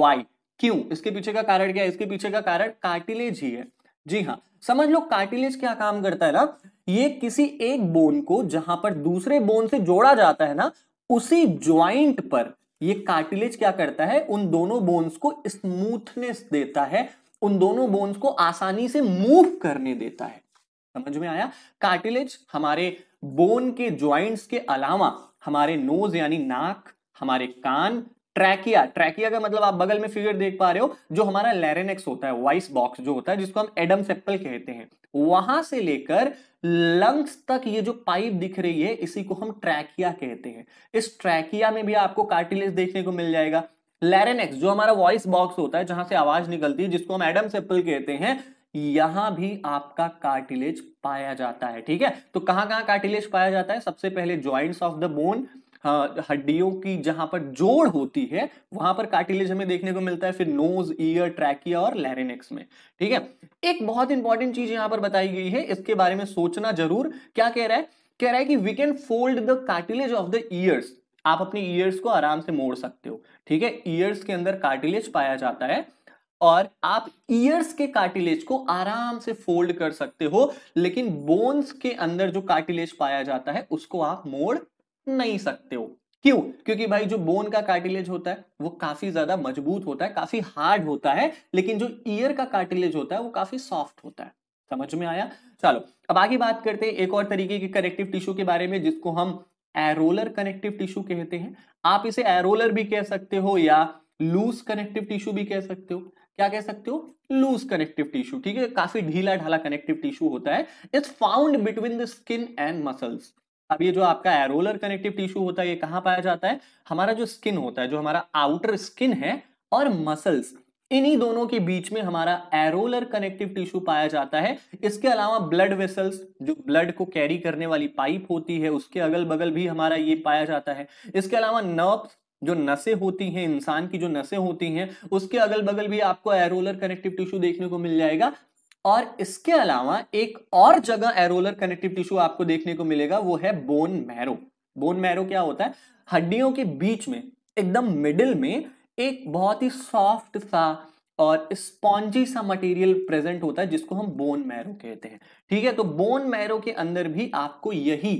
वाई क्यों इसके पीछे का कारण क्या है इसके पीछे का कारण कार्टिलेज ही है जी हाँ समझ लो कार्टिलेज क्या काम करता है ना ये किसी एक बोन को जहां पर दूसरे बोन से जोड़ा जाता है ना उसी ज्वाइंट पर ये कार्टिलेज क्या करता है उन दोनों बोन्स को स्मूथनेस देता है उन दोनों बोन्स को आसानी से मूव करने देता है समझ में आया कार्टिलेज हमारे बोन के ज्वाइंट्स के अलावा हमारे नोज यानी नाक हमारे कान ट्रैकिया ट्रैकिया का मतलब आप बगल में फिगर देख पा रहे हो जो हमारा लेरेनेक्स होता है वाइस बॉक्स जो होता है जिसको हम एडम सेप्पल कहते हैं वहां से लेकर लंग्स तक ये जो पाइप दिख रही है इसी को हम ट्रैकिया कहते हैं इस ट्रैकिया में भी आपको कार्टिलेज देखने को मिल जाएगा लेरेनेक्स जो हमारा वॉइस बॉक्स होता है जहां से आवाज निकलती है जिसको हम एडम सेप्पल कहते हैं यहां भी आपका कार्टिलेज पाया जाता है ठीक है तो कहां कहां कार्टिलेज पाया जाता है सबसे पहले ज्वाइंट्स ऑफ द बोन हड्डियों की जहां पर जोड़ होती है वहां पर कार्टिलेज हमें देखने को मिलता है फिर नोज ईयर ट्रैकिया और लैरिनेक्स में ठीक है एक बहुत इंपॉर्टेंट चीज यहां पर बताई गई है इसके बारे में सोचना जरूर क्या कह रहा है कह रहा है कि we can fold the cartilage of the ears आप अपने ईयर्स को आराम से मोड़ सकते हो ठीक है ईयर्स के अंदर कार्टिलेज पाया जाता है और आप ईयर्स के कार्टिलेज को आराम से फोल्ड कर सकते हो लेकिन बोन्स के अंदर जो कार्टिलेज पाया जाता है उसको आप मोड़ नहीं सकते हो क्यों क्योंकि भाई जो बोन का कार्टिलेज होता है वो काफी ज्यादा मजबूत होता है काफी हार्ड होता है लेकिन जो ईयर का कार्टिलेज होता है वो काफी सॉफ्ट होता है समझ में आया चलो अब आगे बात करते हैं एक और तरीके की कनेक्टिव टिश्यू के बारे में जिसको हम एरोलर कनेक्टिव टिश्यू कहते हैं आप इसे एरोलर भी कह सकते हो या लूज कनेक्टिव टिश्यू भी कह सकते हो क्या कह सकते हो लूज कनेक्टिव टिश्यू ठीक है काफी ढीला ढाला कनेक्टिव टिश्यू होता है it's found between the skin and muscles अब ये जो आपका एरोलर कनेक्टिव टिश्यू होता है ये कहाँ पाया जाता है हमारा जो स्किन होता है जो हमारा आउटर स्किन है और मसल्स इन्हीं दोनों के बीच में हमारा एरोलर कनेक्टिव टिश्यू पाया जाता है इसके अलावा ब्लड वेसल्स जो ब्लड को कैरी करने वाली पाइप होती है उसके अगल बगल भी हमारा ये पाया जाता है इसके अलावा नर्व्स जो नसें होती हैं इंसान की जो नसें होती हैं उसके अगल बगल भी आपको एरोलर कनेक्टिव टिश्यू देखने को मिल जाएगा और इसके अलावा एक और जगह एरोलर कनेक्टिव टिश्यू आपको देखने को मिलेगा वो है बोन मैरो बोन मैरो क्या होता है हड्डियों के बीच में एकदम मिडिल में एक बहुत ही सॉफ्ट सा और स्पॉन्जी सा मटेरियल प्रेजेंट होता है जिसको हम बोन मैरो कहते हैं ठीक है तो बोन मैरो के अंदर भी आपको यही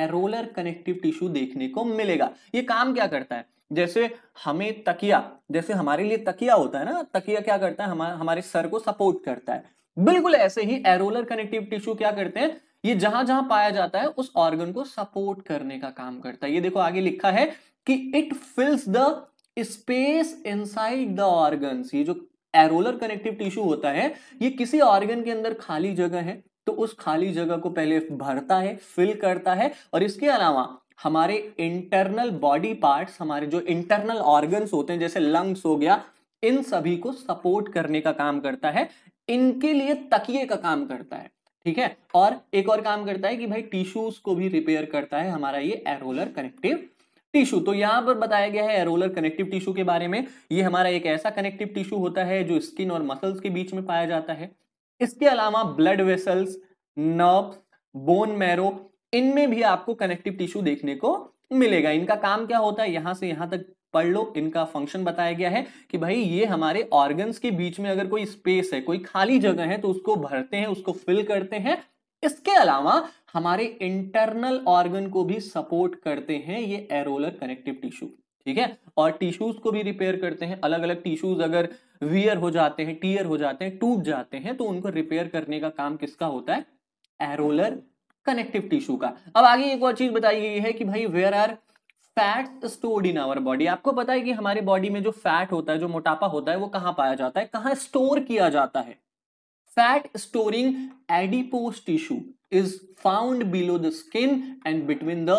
एरोलर कनेक्टिव टिश्यू देखने को मिलेगा ये काम क्या करता है जैसे हमें तकिया जैसे हमारे लिए तकिया होता है ना तकिया क्या करता है हमा, हमारे सर को सपोर्ट करता है बिल्कुल ऐसे ही एरोलर कनेक्टिव टिश्यू क्या करते हैं ये जहां जहां पाया जाता है उस ऑर्गन को सपोर्ट करने का काम करता है ये देखो आगे लिखा है कि it fills the space side the organ ये जो एरोलर कनेक्टिव टिश्यू होता है ये किसी ऑर्गन के अंदर खाली जगह है तो उस खाली जगह को पहले भरता है फिल करता है और इसके अलावा हमारे इंटरनल बॉडी पार्ट्स हमारे जो इंटरनल ऑर्गन्स होते हैं जैसे लंग्स हो गया इन सभी को सपोर्ट करने का काम करता है इनके लिए तकिए का काम करता है ठीक है और एक और काम करता है कि भाई टिश्यूज को भी रिपेयर करता है हमारा ये एरोलर कनेक्टिव टिश्यू तो यहां पर बताया गया है एरोलर कनेक्टिव टिश्यू के बारे में ये हमारा एक ऐसा कनेक्टिव टिश्यू होता है जो स्किन और मसल्स के बीच में पाया जाता है इसके अलावा blood vessels nerve bone marrow इनमें भी आपको कनेक्टिव टिश्यू देखने को मिलेगा इनका काम क्या होता है यहां से यहां तक पढ़ लो इनका फंक्शन बताया गया है कि भाई ये हमारे ऑर्गन्स के बीच में अगर कोई स्पेस है कोई खाली जगह है तो उसको भरते हैं उसको फिल करते हैं इसके अलावा हमारे इंटरनल ऑर्गन को भी सपोर्ट करते हैं ये एरोलर कनेक्टिव टिश्यू ठीक है और टिश्यूज को भी रिपेयर करते हैं अलग अलग टिश्यूज अगर वियर हो जाते हैं टीयर हो जाते हैं टूट जाते हैं तो उनको रिपेयर करने का काम किसका होता है एरोलर कनेक्टिव टिश्यू का अब आगे एक और चीज बताई गई है कि भाई where are fat stored in our body आपको पता है कि हमारे बॉडी में जो फैट होता है जो मोटापा होता है वो कहां पाया जाता है कहां स्टोर किया जाता है fat storing adipose tissue is found below the skin and between the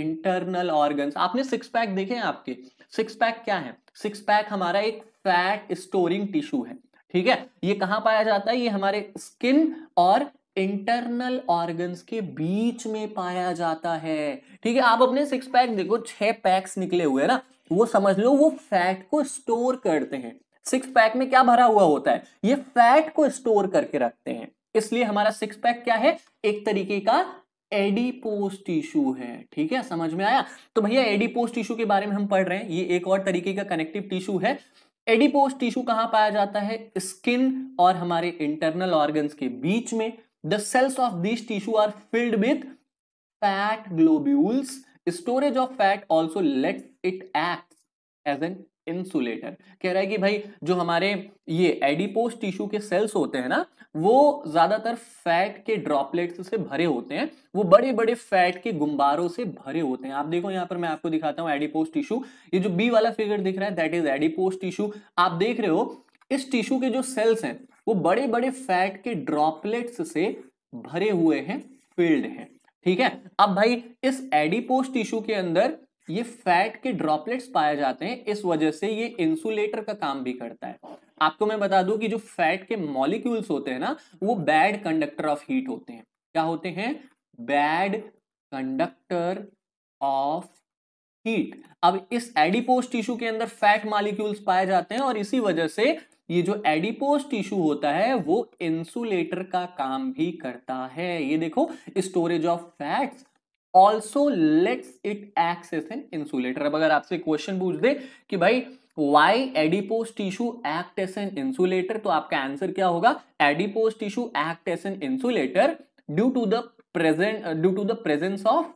internal organ आपने सिक्स पैक देखे हैं आपके सिक्स पैक क्या है सिक्स पैक हमारा एक फैट स्टोरिंग टिश्यू है ठीक है ये कहाँ पाया जाता है ये हमारे स्किन और इंटरनल ऑर्गन्स के बीच में पाया जाता है ठीक है आप अपने सिक्स पैक देखो छह पैक्स निकले हुए हैं ना वो समझ लो वो फैट को स्टोर करते हैं सिक्स पैक में क्या भरा हुआ होता है ये फैट को स्टोर करके रखते हैं इसलिए हमारा सिक्स पैक क्या है एक तरीके का एडिपोस टिश्यू है ठीक है समझ में आया तो भैया एडिपोस टिश्यू के बारे में हम पढ़ रहे हैं ये एक और तरीके का कनेक्टिव टिश्यू है एडिपोस टिश्यू कहां पाया जाता है स्किन और हमारे इंटरनल ऑर्गन्स के बीच में The cells of these tissue are filled with fat globules. Storage of fat also lets it act as an insulator कह रहा है कि भाई जो हमारे ये एडिपोस टिश्यू के सेल्स होते हैं ना वो ज्यादातर फैट के ड्रॉपलेट्स से भरे होते हैं वो बड़े बड़े फैट के गुम्बारों से भरे होते हैं आप देखो यहाँ पर मैं आपको दिखाता हूँ एडिपोस टिश्यू ये जो बी वाला फिगर दिख रहा है दैट इज एडिपोस टिश्यू आप देख रहे हो इस टिश्यू के जो सेल्स हैं वो बड़े बड़े फैट के ड्रॉपलेट्स से भरे हुए हैं फिल्ड है ठीक है अब भाई इस एडिपोस्ट टिश्यू के अंदर ये फैट के ड्रॉपलेट्स पाए जाते हैं इस वजह से ये इंसुलेटर का काम भी करता है आपको मैं बता दूं कि जो फैट के मॉलिक्यूल्स होते हैं ना वो बैड कंडक्टर ऑफ हीट होते हैं क्या होते हैं बैड कंडक्टर ऑफ हीट अब इस एडिपोस्ट टिश्यू के अंदर फैट मॉलिक्यूल्स पाए जाते हैं और इसी वजह से ये जो एडिपोज टिश्यू होता है वो इंसुलेटर का काम भी करता है ये देखो storage of fats also let's it act as an insulator अब अगर आपसे क्वेश्चन पूछ दे कि भाई why adipose tissue act as an insulator तो आपका आंसर क्या होगा adipose tissue act as an insulator due to the present due to the presence of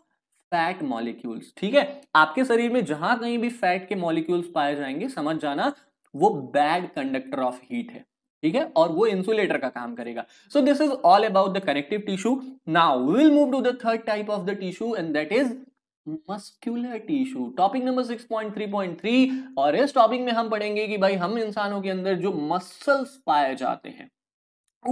fat molecules ठीक है आपके शरीर में जहां कहीं भी फैट के मॉलिक्यूल्स पाए जाएंगे समझ जाना वो बैड कंडक्टर ऑफ हीट है ठीक है और वो इंसुलेटर का काम करेगा so this is all about the connective tissue now will move to the third type of the tissue and that is muscular tissue topic number 6.3.3 और इस टॉपिक में हम पढ़ेंगे कि भाई हम इंसानों के अंदर जो मसल्स पाए जाते हैं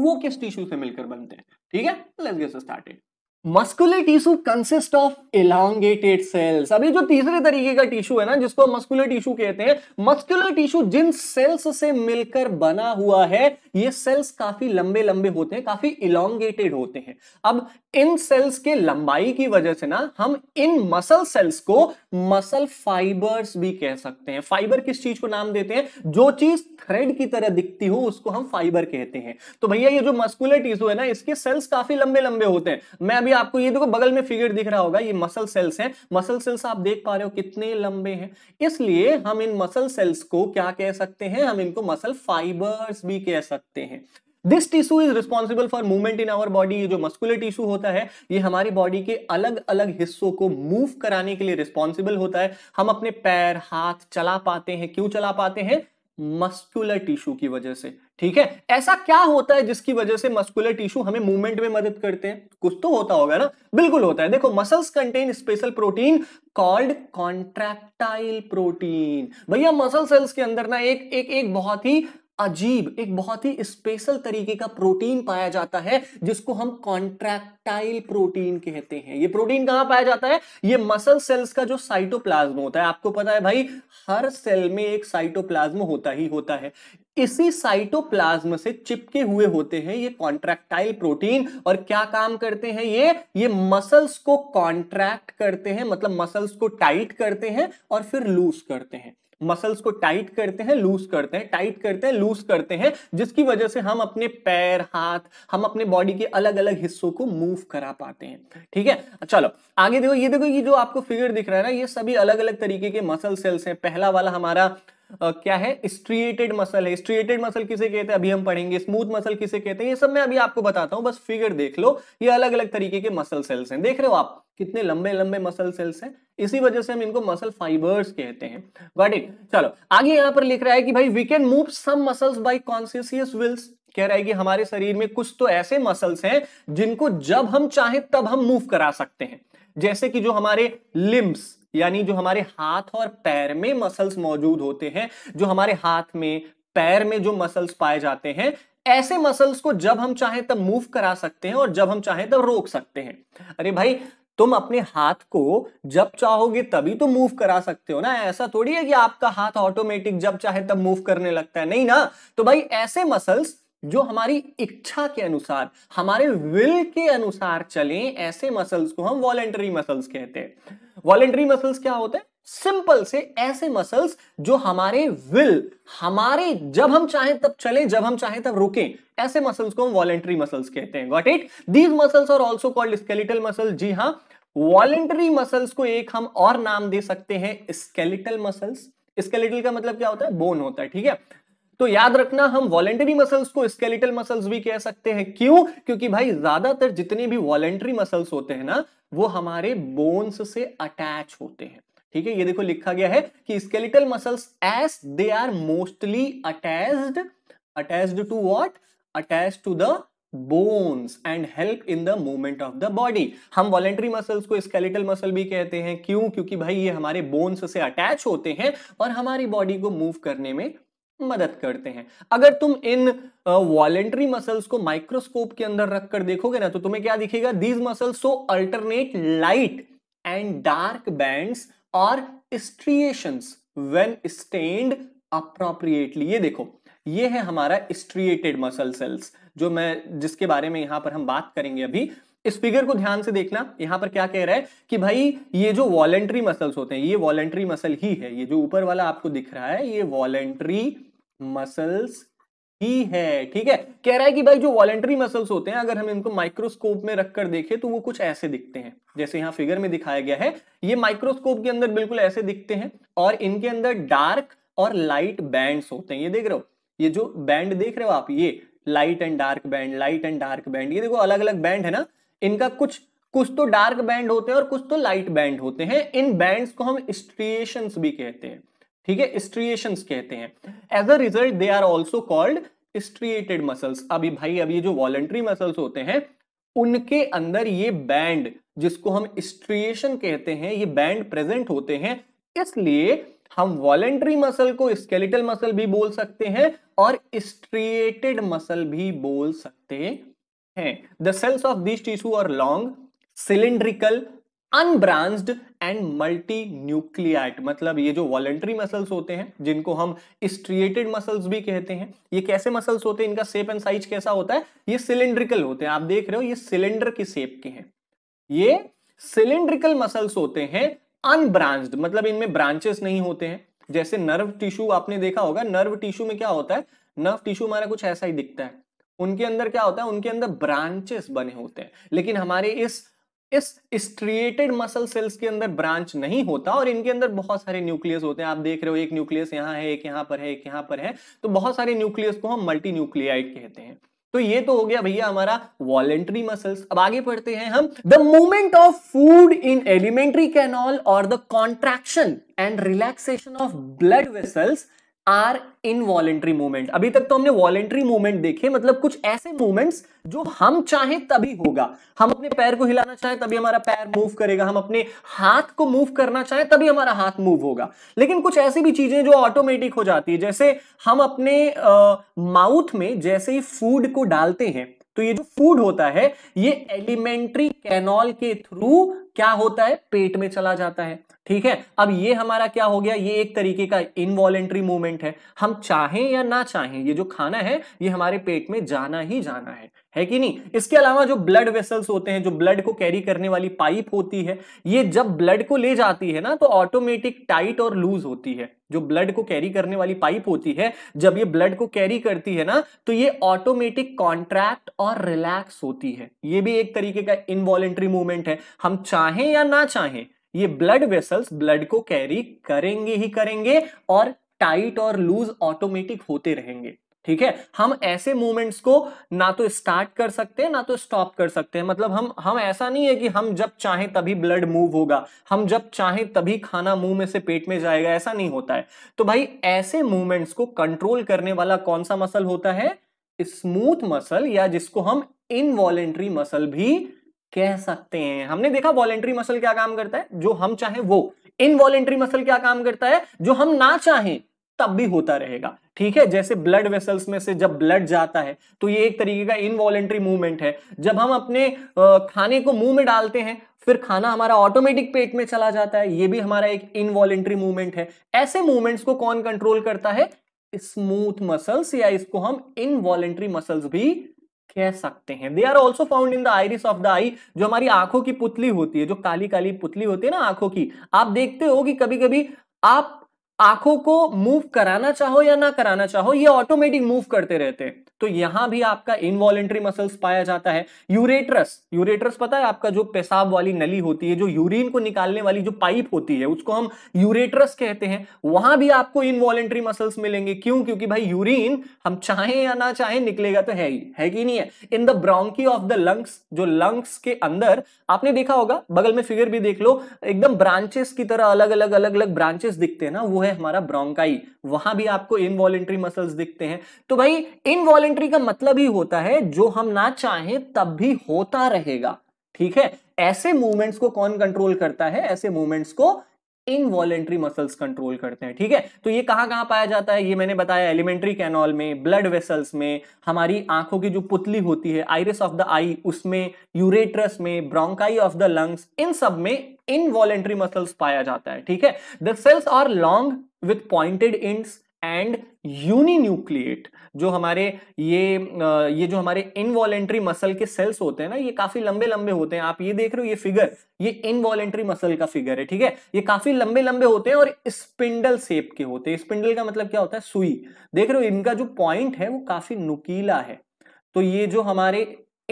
वो किस टिश्यू से मिलकर बनते हैं ठीक है let's get started muscular tissue consist of elongated cells अभी जो तीसरे तरीके का टिश्यू है ना जिसको मस्कुलर टिश्यू कहते हैं मस्कुलर टिश्यू जिन सेल्स से मिलकर बना हुआ है ये सेल्स काफी लंबे लंबे होते हैं काफी इलांगेटेड होते हैं अब इन सेल्स के लंबाई की वजह से ना हम इन मसल सेल्स को मसल फाइबर्स भी कह सकते हैं फाइबर किस चीज को नाम देते हैं जो चीज थ्रेड की तरह दिखती हो उसको हम फाइबर कहते हैं तो भैया ये जो मस्कुलर टिश्यू है ना इसके सेल्स काफी लंबे लंबे होते हैं मैं अभी आपको ये देखो बगल में फिगर दिख रहा होगा ये मसल सेल्स हैं मसल सेल्स आप देख पा रहे हो कितने लंबे हैं इसलिए हम इन मसल सेल्स को क्या कह सकते हैं हम इनको मसल फाइबर्स भी कह सकते हैं this tissue is responsible for movement in our body ये जो मस्कुलर टिश्यू होता है ये हमारी बॉडी के अलग अलग हिस्सों को मूव कराने के लिए रिस्पॉन्सिबल होता है हम अपने पैर हाथ चला पाते हैं क्यों चला पाते हैं मस्कुलर टिश्यू की वजह से ठीक है ऐसा क्या होता है जिसकी वजह से मस्कुलर टिश्यू हमें मूवमेंट में मदद करते हैं कुछ तो होता होगा ना बिल्कुल होता है देखो muscles contain special protein called contractile protein भैया मसल सेल्स के अंदर ना एक एक एक बहुत ही अजीब एक बहुत ही स्पेशल तरीके का प्रोटीन पाया जाता है जिसको हम कॉन्ट्रैक्टाइल प्रोटीन कहते हैं ये प्रोटीन कहां पाया जाता है ये मसल सेल्स का जो साइटोप्लाज्म होता है आपको पता है भाई हर सेल में एक साइटोप्लाज्म होता ही होता है इसी साइटोप्लाज्म से चिपके हुए होते हैं ये कॉन्ट्रैक्टाइल प्रोटीन और क्या काम करते हैं ये ये मसल्स को कॉन्ट्रैक्ट करते हैं मतलब मसल्स को टाइट करते हैं और फिर लूज करते हैं मसल्स को टाइट करते हैं लूज करते हैं टाइट करते हैं लूज करते हैं जिसकी वजह से हम अपने पैर हाथ हम अपने बॉडी के अलग अलग हिस्सों को मूव करा पाते हैं ठीक है चलो आगे देखो ये देखो ये जो आपको फिगर दिख रहा है ना ये सभी अलग अलग तरीके के मसल सेल्स हैं पहला वाला हमारा क्या है स्ट्रिएटेड मसल है स्ट्रिएटेड मसल किसे कहते हैं अभी हम पढ़ेंगे स्मूथ मसल किसे कहते हैं ये सब मैं अभी आपको बताता हूं बस फिगर देख लो ये अलग अलग तरीके के मसल सेल्स हैं देख रहे हो आप कितने लंबे लंबे मसल सेल्स हैं इसी वजह से हम इनको मसल फाइबर्स कहते हैं गॉट इट चलो आगे यहाँ पर लिख रहा है कि भाई we can move some muscles by conscious wills कह रहा है कि हमारे शरीर में कुछ तो ऐसे मसल्स हैं जिनको जब हम चाहें तब हम मूव करा सकते हैं जैसे कि जो हमारे लिम्स यानी जो हमारे हाथ और पैर में मसल्स मौजूद होते हैं जो हमारे हाथ में पैर में जो मसल्स पाए जाते हैं ऐसे मसल्स को जब हम चाहें तब मूव करा सकते हैं और जब हम चाहें तब रोक सकते हैं अरे भाई तुम अपने हाथ को जब चाहोगे तभी तो मूव करा सकते हो ना ऐसा थोड़ी है कि आपका हाथ ऑटोमेटिक जब चाहे तब मूव करने लगता है नहीं ना तो भाई ऐसे मसल्स जो हमारी इच्छा के अनुसार हमारे विल के अनुसार चलें ऐसे मसल्स को हम वॉलेंटरी मसल्स कहते हैं वॉलेंटरी मसल्स क्या होते हैं सिंपल से ऐसे मसल्स जो हमारे विल हमारे जब हम चाहें तब चलें जब हम चाहें तब रुकें ऐसे मसल्स को हम वॉलेंटरी मसल्स कहते हैं got it these muscles are also called skeletal muscle जी हाँ वॉलेंटरी मसल्स को एक हम और नाम दे सकते हैं स्केलेटल मसल्स स्केलेटल का मतलब क्या होता है बोन होता है ठीक है तो याद रखना हम वॉलेंटरी मसल्स को स्केलेटल मसल्स भी कह सकते हैं क्यों क्योंकि भाई ज्यादातर जितने भी वॉलेंटरी मसल्स होते हैं ना वो हमारे बोन्स से अटैच होते हैं ठीक है ये देखो लिखा गया है कि skeletal muscles as they are mostly attach attach to what attach to the bones and help in the movement of the body हम वॉलेंट्री मसल्स को स्केलेटल मसल भी कहते हैं क्यों क्योंकि भाई ये हमारे बोन्स से अटैच होते हैं और हमारी बॉडी को मूव करने में मदद करते हैं अगर तुम इन वॉलेंट्री मसल्स को माइक्रोस्कोप के अंदर रखकर देखोगे ना तो तुम्हें क्या दिखेगा these muscle show alternate light and dark bands or striations when stained appropriately ये देखो ये है हमारा स्ट्रिएटेड मसल सेल्स जो मैं जिसके बारे में यहां पर हम बात करेंगे अभी इस फिगर को ध्यान से देखना यहां पर क्या कह रहा है कि भाई ये जो वॉलेंट्री मसल्स होते हैं ये वॉलेंट्री मसल ही है ये जो ऊपर वाला आपको दिख रहा है ये वॉलेंट्री मसल्स ही है ठीक है कह रहा है कि भाई जो वॉलेंट्री मसल्स होते हैं अगर हम इनको माइक्रोस्कोप में रखकर देखें तो वो कुछ ऐसे दिखते हैं जैसे यहाँ फिगर में दिखाया गया है ये माइक्रोस्कोप के अंदर बिल्कुल ऐसे दिखते हैं और इनके अंदर डार्क और लाइट बैंड्स होते हैं ये देख रहे हो ये जो बैंड देख रहे हो आप ये light and dark band light and dark band ये देखो अलग अलग बैंड है ना इनका कुछ कुछ तो डार्क बैंड होते हैं और कुछ तो लाइट बैंड होते हैं इन बैंड को हम स्ट्रिएशन भी कहते हैं ठीक है स्ट्रिएशन कहते हैं as a result they are also called striated muscles अभी भाई अभी जो वॉलेंट्री मसल्स होते हैं उनके अंदर ये बैंड जिसको हम स्ट्रिएशन कहते हैं ये बैंड प्रेजेंट होते हैं इसलिए हम वॉलेंट्री मसल को स्केलेटल मसल भी बोल सकते हैं और स्ट्रिएटेड मसल भी बोल सकते हैं the cells of this tissue are long cylindrical unbranched and multi nucleate मतलब ये जो वॉलेंट्री मसल्स होते हैं जिनको हम स्ट्रिएटेड मसल्स भी कहते हैं ये कैसे मसल्स होते हैं इनका सेप एंड साइज कैसा होता है ये सिलेंड्रिकल होते हैं आप देख रहे हो ये सिलेंडर की सेप के हैं ये सिलेंड्रिकल मसल्स होते हैं अनब्रांच्ड मतलब इनमें ब्रांचेस नहीं होते हैं जैसे नर्व टिश्यू आपने देखा होगा नर्व टिश्यू में क्या होता है नर्व टिश्यू हमारा कुछ ऐसा ही दिखता है उनके अंदर क्या होता है उनके अंदर ब्रांचेस बने होते हैं लेकिन हमारे इस इस स्ट्रिएटेड मसल सेल्स के अंदर ब्रांच नहीं होता और इनके अंदर बहुत सारे न्यूक्लियस होते हैं आप देख रहे हो एक न्यूक्लियस यहाँ है एक यहाँ पर है एक यहाँ पर है तो बहुत सारे न्यूक्लियस को हम मल्टी न्यूक्लियाइड कहते हैं तो ये तो हो गया भैया हमारा वॉलेंट्री मसल्स अब आगे पढ़ते हैं हम the movement of food in alimentary canal और the contraction and relaxation of blood vessels are involuntary movement अभी तक तो हमने वॉलेंट्री मूवमेंट देखे मतलब कुछ ऐसे मूवमेंट्स जो हम चाहें तभी होगा हम अपने पैर को हिलाना चाहें तभी हमारा पैर मूव करेगा हम अपने हाथ को मूव करना चाहें तभी हमारा हाथ मूव होगा लेकिन कुछ ऐसी भी चीजें जो ऑटोमेटिक हो जाती है जैसे हम अपने माउथ में जैसे ही फूड को डालते हैं तो ये जो फूड होता है ये एलिमेंट्री कैनॉल के थ्रू क्या होता है पेट में चला जाता है ठीक है अब ये हमारा क्या हो गया ये एक तरीके का इनवॉलेंट्री मूवमेंट है हम चाहें या ना चाहें ये जो खाना है ये हमारे पेट में जाना ही जाना है है कि नहीं इसके अलावा जो ब्लड वेसल्स होते हैं जो ब्लड को कैरी करने वाली पाइप होती है ये जब ब्लड को ले जाती है ना तो ऑटोमेटिक टाइट और लूज होती है जो ब्लड को कैरी करने वाली पाइप होती है जब ये ब्लड को कैरी करती है ना तो ये ऑटोमेटिक कॉन्ट्रैक्ट और रिलैक्स होती है ये भी एक तरीके का इनवॉलेंट्री मूवमेंट है हम चाहें चाहे या ना चाहे ये ब्लड वेसल्स ब्लड को कैरी करेंगे ही करेंगे और टाइट और लूज ऑटोमेटिक होते रहेंगे ठीक है हम ऐसे मूवमेंट्स को ना तो स्टार्ट कर सकते हैं ना तो स्टॉप कर सकते हैं मतलब हम हम ऐसा नहीं है कि हम जब चाहे तभी ब्लड मूव होगा हम जब चाहे तभी खाना मुंह में से पेट में जाएगा ऐसा नहीं होता है तो भाई ऐसे मूवमेंट्स को कंट्रोल करने वाला कौन सा मसल होता है स्मूथ मसल या जिसको हम इनवॉलेंट्री मसल भी कह सकते हैं हमने देखा वॉलेंट्री मसल क्या काम करता है जो हम चाहें वो इनवॉलेंट्री मसल क्या काम करता है जो हम ना चाहें तब भी होता रहेगा ठीक है जैसे ब्लड वेसल्स में से जब ब्लड जाता है तो ये एक तरीके का इनवॉलेंट्री मूवमेंट है जब हम अपने खाने को मुंह में डालते हैं फिर खाना हमारा ऑटोमेटिक पेट में चला जाता है ये भी हमारा एक इनवॉलेंट्री मूवमेंट है ऐसे मूवमेंट्स को कौन कंट्रोल करता है स्मूथ मसल्स या इसको हम इनवॉलेंट्री मसल्स भी कह सकते हैं they are also found in the iris of the eye जो हमारी आंखों की पुतली होती है जो काली काली पुतली होती है ना आंखों की आप देखते हो कि कभी कभी आप आंखों को मूव कराना चाहो या ना कराना चाहो ये ऑटोमेटिक मूव करते रहते हैं तो यहां भी आपका इनवॉलेंट्री मसल्स पाया जाता है यूरेट्रस यूरेट्रस पता है आपका जो पेशाब वाली नली होती है जो यूरिन को निकालने वाली जो पाइप होती है उसको हम यूरेट्रस कहते हैं वहां भी आपको इनवॉलेंट्री मसल्स मिलेंगे क्यों क्योंकि भाई यूरिन हम चाहे या ना चाहे निकलेगा तो है ही है कि नहीं है in the bronchi of the lungs जो लंग्स के अंदर आपने देखा होगा बगल में फिगर भी देख लो एकदम ब्रांचेस की तरह अलग अलग अलग अलग ब्रांचेस दिखते हैं ना वो है है हमारा ब्रोंकाई वहां भी आपको इनवॉलेंट्री मसल्स दिखते हैं तो भाई इनवॉलेंट्री का मतलब ही होता है जो हम ना चाहें तब भी होता रहेगा ठीक है ऐसे मूवमेंट्स को कौन कंट्रोल करता है ऐसे मूवमेंट्स को इनवॉलेंट्री मसल्स कंट्रोल करते हैं ठीक है तो ये कहां कहां पाया जाता है ये मैंने बताया एलिमेंट्री कैनॉल में ब्लड वेसल्स में हमारी आंखों की जो पुतली होती है आइरिस ऑफ द आई उसमें यूरेट्रस में ब्रोंकाई ऑफ द लंग्स इन सब में इनवॉलेंट्री मसल्स पाया जाता है ठीक है the cells are long with pointed ends and uninucleate जो हमारे ये ये जो हमारे इनवॉलेंट्री मसल के सेल्स होते हैं ना ये काफी लंबे लंबे होते हैं आप ये देख रहे हो ये फिगर ये इनवॉलेंट्री मसल का फिगर है ठीक है ये काफी लंबे लंबे होते हैं और स्पिंडल सेप के होते हैं स्पिंडल का मतलब क्या होता है सुई देख रहे हो इनका जो पॉइंट है वो काफी नुकीला है तो ये जो हमारे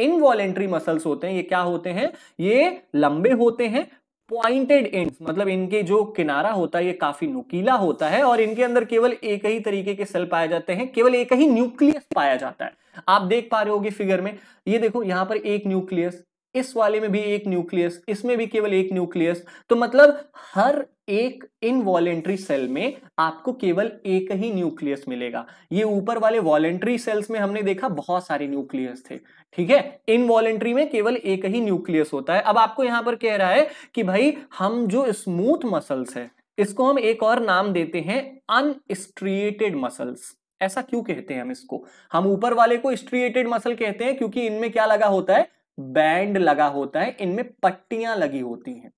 इनवॉलेंट्री मसल्स होते हैं ये क्या होते हैं ये लंबे होते हैं पॉइंटेड एंड मतलब इनके जो किनारा होता है ये काफी नुकीला होता है और इनके अंदर केवल एक ही तरीके के सेल पाए जाते हैं केवल एक ही न्यूक्लियस पाया जाता है आप देख पा रहे होगे फिगर में ये देखो यहाँ पर एक न्यूक्लियस इस वाले में भी एक न्यूक्लियस इसमें भी केवल एक न्यूक्लियस तो मतलब हर एक इनवॉलेंट्री सेल में आपको केवल एक ही न्यूक्लियस मिलेगा ये ऊपर वाले वॉलेंट्री सेल्स में हमने देखा बहुत सारे न्यूक्लियस थे ठीक है इनवॉलेंट्री में केवल एक ही न्यूक्लियस होता है अब आपको यहां पर कह रहा है कि भाई हम जो स्मूथ मसल्स है इसको हम एक और नाम देते हैं अनस्ट्रिएटेड मसल्स ऐसा क्यों कहते हैं हम इसको हम ऊपर वाले को स्ट्रिएटेड मसल कहते हैं क्योंकि इनमें क्या लगा होता है बैंड लगा होता है इनमें पट्टियां लगी होती हैं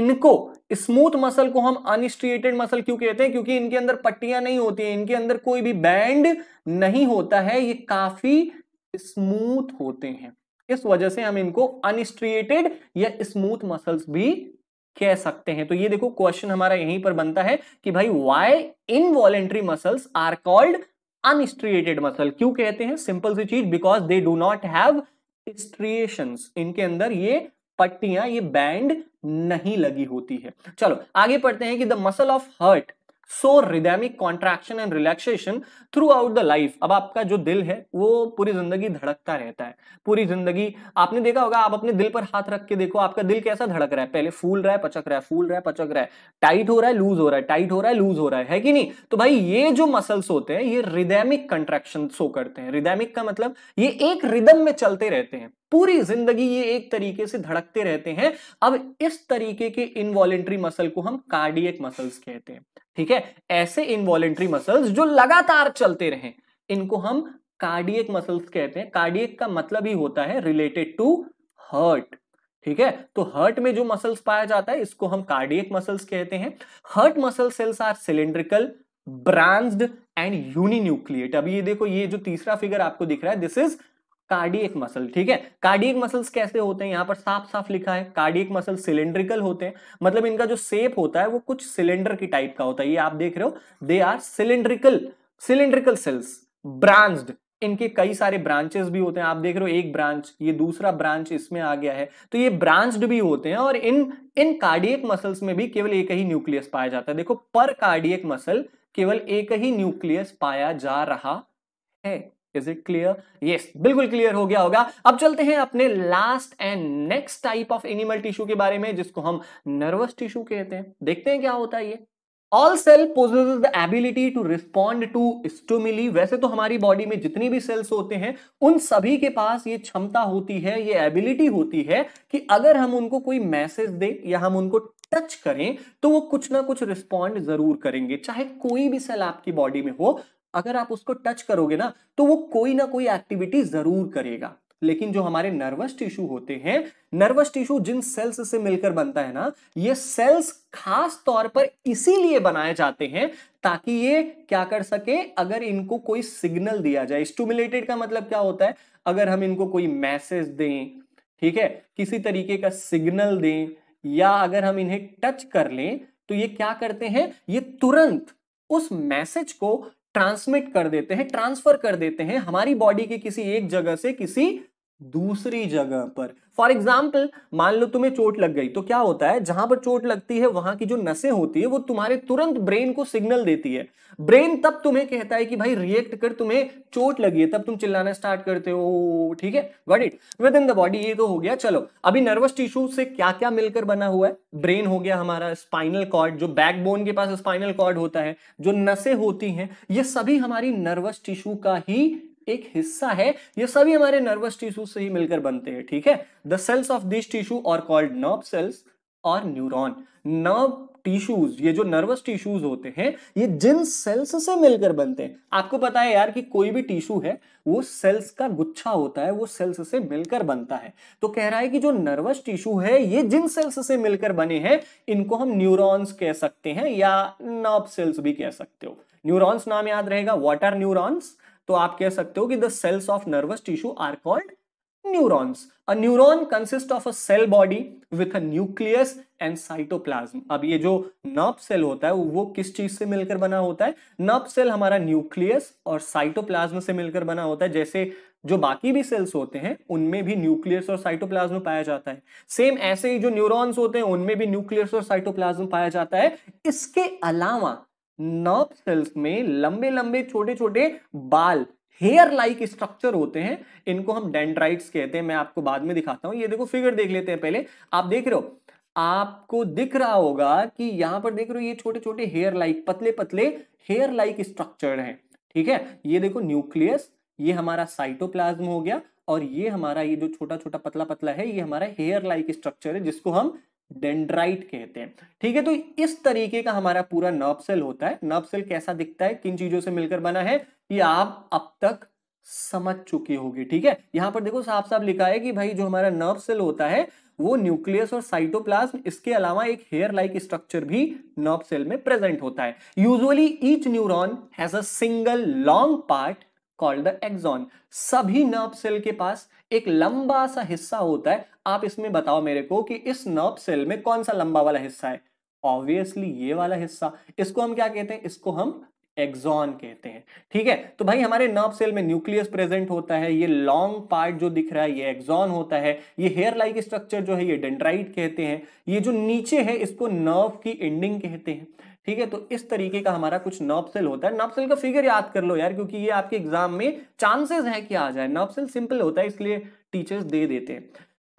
इनको स्मूथ मसल को हम अनस्ट्रिएटेड मसल क्यों कहते हैं क्योंकि इनके अंदर पट्टियां नहीं होती हैं इनके अंदर कोई भी बैंड नहीं होता है ये काफी स्मूथ होते हैं इस वजह से हम इनको अनस्ट्रिएटेड या स्मूथ मसल्स भी कह सकते हैं तो ये देखो क्वेश्चन हमारा यहीं पर बनता है कि भाई why in voluntary muscles are called unstriated muscle क्यों कहते हैं सिंपल सी चीज because they do not have striations इनके अंदर ये पट्टियां ये बैंड नहीं लगी होती है चलो आगे पढ़ते हैं कि the muscle of heart show rhythmic contraction and relaxation throughout the life अब आपका जो दिल है वो पूरी जिंदगी धड़कता रहता है पूरी जिंदगी आपने देखा होगा आप अपने दिल पर हाथ रख के देखो आपका दिल कैसा धड़क रहा है पहले फूल रहा है पचक रहा है फूल रहा है पचक रहा है टाइट हो रहा है लूज हो रहा है टाइट हो रहा है लूज हो रहा है, है कि नहीं तो भाई ये जो मसल्स होते हैं ये रिदेमिक कंट्रैक्शन शो करते हैं रिदेमिक का मतलब ये एक रिदम में चलते रहते हैं पूरी जिंदगी ये एक तरीके से धड़कते रहते हैं अब इस तरीके के इनवॉलेंट्री मसल को हम कार्डियक मसल्स कहते हैं ठीक है ऐसे इनवॉलेंट्री मसल्स जो लगातार चलते रहे इनको हम कार्डियक मसल्स कहते हैं कार्डियक का मतलब ही होता है रिलेटेड टू हर्ट ठीक है तो हर्ट में जो मसल्स पाया जाता है इसको हम कार्डियक मसल्स कहते हैं heart muscle cells are cylindrical branched and uninucleate अभी ये देखो ये जो तीसरा फिगर आपको दिख रहा है दिस इज कार्डियक मसल ठीक है कार्डियक मसल्स कैसे होते हैं यहाँ पर साफ साफ लिखा है कार्डियक मसल सिलेंड्रिकल होते हैं मतलब इनका जो सेप होता है वो कुछ सिलेंडर की टाइप का होता है ये आप देख रहे हो they are cylindrical cylindrical cells branched इनके कई सारे ब्रांचेस भी होते हैं आप देख रहे हो एक ब्रांच ये दूसरा ब्रांच इसमें आ गया है तो ये ब्रांच्ड भी होते हैं और इन इन कार्डियक मसल्स में भी केवल एक ही न्यूक्लियस पाया जाता है देखो पर कार्डियक मसल केवल एक ही न्यूक्लियस पाया जा रहा है इज इट क्लियर यस बिल्कुल क्लियर हो गया होगा अब चलते हैं अपने last and next type of animal tissue के बारे में जिसको हम नर्वस टिश्यू कहते हैं देखते हैं क्या होता है ये all cells possess the ability to respond to stimuli. वैसे तो हमारी बॉडी में जितनी भी सेल्स होते हैं उन सभी के पास ये क्षमता होती है ये एबिलिटी होती है कि अगर हम उनको कोई मैसेज दें या हम उनको टच करें तो वो कुछ ना कुछ रिस्पॉन्ड जरूर करेंगे चाहे कोई भी सेल आपकी बॉडी में हो अगर आप उसको टच करोगे ना तो वो कोई ना कोई एक्टिविटी जरूर करेगा लेकिन जो हमारे नर्वस टिश्यू होते हैं नर्वस टिश्यू जिन सेल्स से मिलकर बनता है ना ये सेल्स खास तौर पर इसीलिए बनाए जाते हैं ताकि ये क्या कर सके अगर इनको कोई सिग्नल दिया जाए स्टूमुलेटेड का मतलब क्या होता है अगर हम इनको कोई मैसेज दें ठीक है किसी तरीके का सिग्नल दें या अगर हम इन्हें टच कर लें तो ये क्या करते हैं ये तुरंत उस मैसेज को ट्रांसमिट कर देते हैं ट्रांसफर कर देते हैं हमारी बॉडी के किसी एक जगह से किसी दूसरी जगह पर फॉर एग्जाम्पल मान लो तुम्हें चोट लग गई तो क्या होता है जहां पर चोट लगती है वहां की जो नसें होती है वो तुम्हारे तुरंत ब्रेन को सिग्नल देती है ब्रेन तब तुम्हें कहता है कि भाई रिएक्ट कर तुम्हें चोट लगी है तब तुम चिल्लाना स्टार्ट करते हो ठीक है got it within the body ये तो हो गया चलो अभी नर्वस टिश्यू से क्या क्या मिलकर बना हुआ है ब्रेन हो गया हमारा स्पाइनल कॉर्ड जो बैकबोन के पास स्पाइनल कॉर्ड होता है जो नसें होती हैं ये सभी हमारी नर्वस टिश्यू का ही एक हिस्सा है ये सभी हमारे नर्वस टिश्यू से ही मिलकर बनते हैं ठीक है the cells of this tissue are called nerve cells or neuron nerve tissues ये जो नर्वस टिश्यूज होते हैं ये जिन सेल्स से मिलकर बनते हैं आपको पता है यार कि कोई भी टिश्यू है वो सेल्स का गुच्छा होता है वो सेल्स से मिलकर बनता है तो कह रहा है कि जो नर्वस टिश्यू है ये जिन सेल्स से मिलकर बने हैं इनको हम न्यूरॉन्स कह सकते हैं या नर्व सेल्स भी कह सकते हो न्यूरॉन्स नाम याद रहेगा वॉट आर न्यूरॉन्स तो आप कह सकते हो कि the cells of nervous tissue are called neurons a neuron consist of a cell body with a nucleus and cytoplasm अब ये जो नर्व सेल होता है वो किस चीज से मिलकर बना होता है नर्व सेल हमारा न्यूक्लियस और साइटोप्लाज्म से मिलकर बना होता है जैसे जो बाकी भी सेल्स होते हैं उनमें भी न्यूक्लियस और साइटोप्लाज्म पाया जाता है सेम ऐसे ही जो न्यूरॉन्स होते हैं उनमें भी न्यूक्लियस और साइटोप्लाज्म पाया जाता है इसके अलावा नर्व सेल्स में लंबे लंबे छोटे छोटे बाल हेयर लाइक स्ट्रक्चर होते हैं इनको हम डेंड्राइट्स कहते हैं मैं आपको बाद में दिखाता हूं ये देखो फिगर देख लेते हैं पहले आप देख रहे हो आपको दिख रहा होगा कि यहां पर देख रहे हो ये छोटे छोटे हेयर लाइक पतले पतले हेयर लाइक स्ट्रक्चर हैं ठीक है ये देखो न्यूक्लियस ये हमारा साइटोप्लाज्म हो गया और ये हमारा ये जो छोटा छोटा पतला पतला है ये हमारा हेयर लाइक स्ट्रक्चर है जिसको हम डेंड्राइट कहते हैं ठीक है तो इस तरीके का हमारा पूरा नर्व सेल होता है नर्व सेल कैसा दिखता है किन चीजों से मिलकर बना है ये आप अब तक समझ चुके होगी ठीक है यहां पर देखो साफ साफ लिखा है कि भाई जो हमारा नर्व सेल होता है वो न्यूक्लियस और साइटोप्लाज्म इसके अलावा एक हेयर लाइक स्ट्रक्चर भी नर्व सेल में प्रेजेंट होता है usually each neuron has a single long part called the axon सभी नर्व सेल के पास एक लंबा सा हिस्सा होता है आप इसमें बताओ मेरे को कि इस नर्व सेल में कौन सा लंबा वाला हिस्सा है ऑब्वियसली ये वाला हिस्सा इसको हम क्या कहते हैं इसको हम एक्सॉन कहते हैं ठीक है तो भाई हमारे नर्व सेल में न्यूक्लियस प्रेजेंट होता है ये लॉन्ग पार्ट जो दिख रहा है ये एक्सॉन होता है ये हेयर लाइक स्ट्रक्चर जो है ये डेंड्राइट कहते हैं ये जो नीचे है इसको नर्व की एंडिंग कहते हैं ठीक है तो इस तरीके का हमारा कुछ नॉपसेल होता है नॉपसेल का फिगर याद कर लो यार क्योंकि ये आपके एग्जाम में चांसेस है कि आ जाए नॉपसेल सिंपल होता है इसलिए टीचर्स दे देते हैं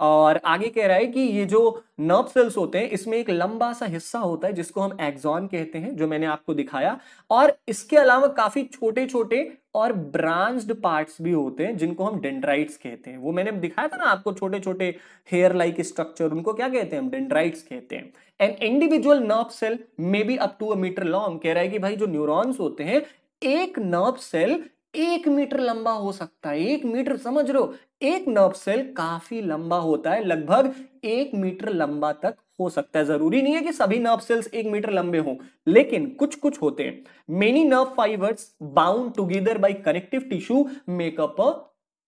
और आगे कह रहा है कि ये जो नर्व सेल्स होते हैं इसमें एक लंबा सा हिस्सा होता है जिसको हम एक्सॉन कहते हैं जो मैंने आपको दिखाया और इसके अलावा काफी छोटे छोटे और ब्रांच्ड पार्ट्स भी होते हैं जिनको हम डेंड्राइट्स कहते हैं वो मैंने दिखाया था ना आपको छोटे छोटे हेयर लाइक स्ट्रक्चर उनको क्या कहते हैं हम डेंड्राइट्स कहते हैं and individual nerve cell may be up to a metre long कह रहा है कि भाई जो न्यूरोन्स होते हैं एक नर्व सेल एक मीटर लंबा हो सकता है एक मीटर समझ लो एक नर्व सेल काफी लंबा होता है लगभग एक मीटर लंबा तक हो सकता है जरूरी नहीं है कि सभी नर्व सेल्स एक मीटर लंबे हों लेकिन कुछ कुछ होते हैं many nerve fibres bound together by connective tissue make up a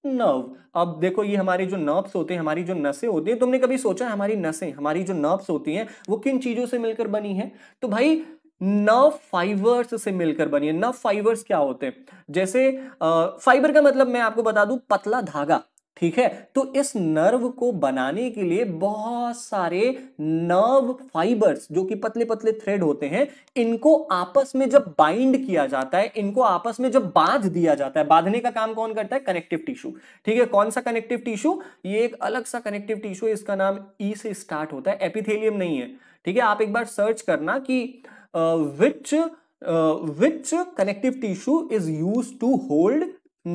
nerve अब देखो ये हमारे जो नर्व्स होते हैं हमारी जो नसें होती हैं तुमने कभी सोचा हमारी नसें हमारी जो नर्व्स होती हैं वो किन चीजों से मिलकर बनी है तो भाई नर्व फाइबर्स से मिलकर बनी है नर्व फाइबर्स क्या होते हैं जैसे फाइबर का मतलब मैं आपको बता दूं पतला धागा ठीक है तो इस नर्व को बनाने के लिए बहुत सारे नर्व फाइबर्स जो कि पतले पतले थ्रेड होते हैं इनको आपस में जब बाइंड किया जाता है इनको आपस में जब बांध दिया जाता है बांधने का काम कौन करता है कनेक्टिव टिश्यू ठीक है कौन सा कनेक्टिव टिश्यू ये एक अलग सा कनेक्टिव टिश्यू इसका नाम ई e से स्टार्ट होता है एपिथेलियम नहीं है ठीक है आप एक बार सर्च करना कि Uh, which uh, which connective tissue is used to hold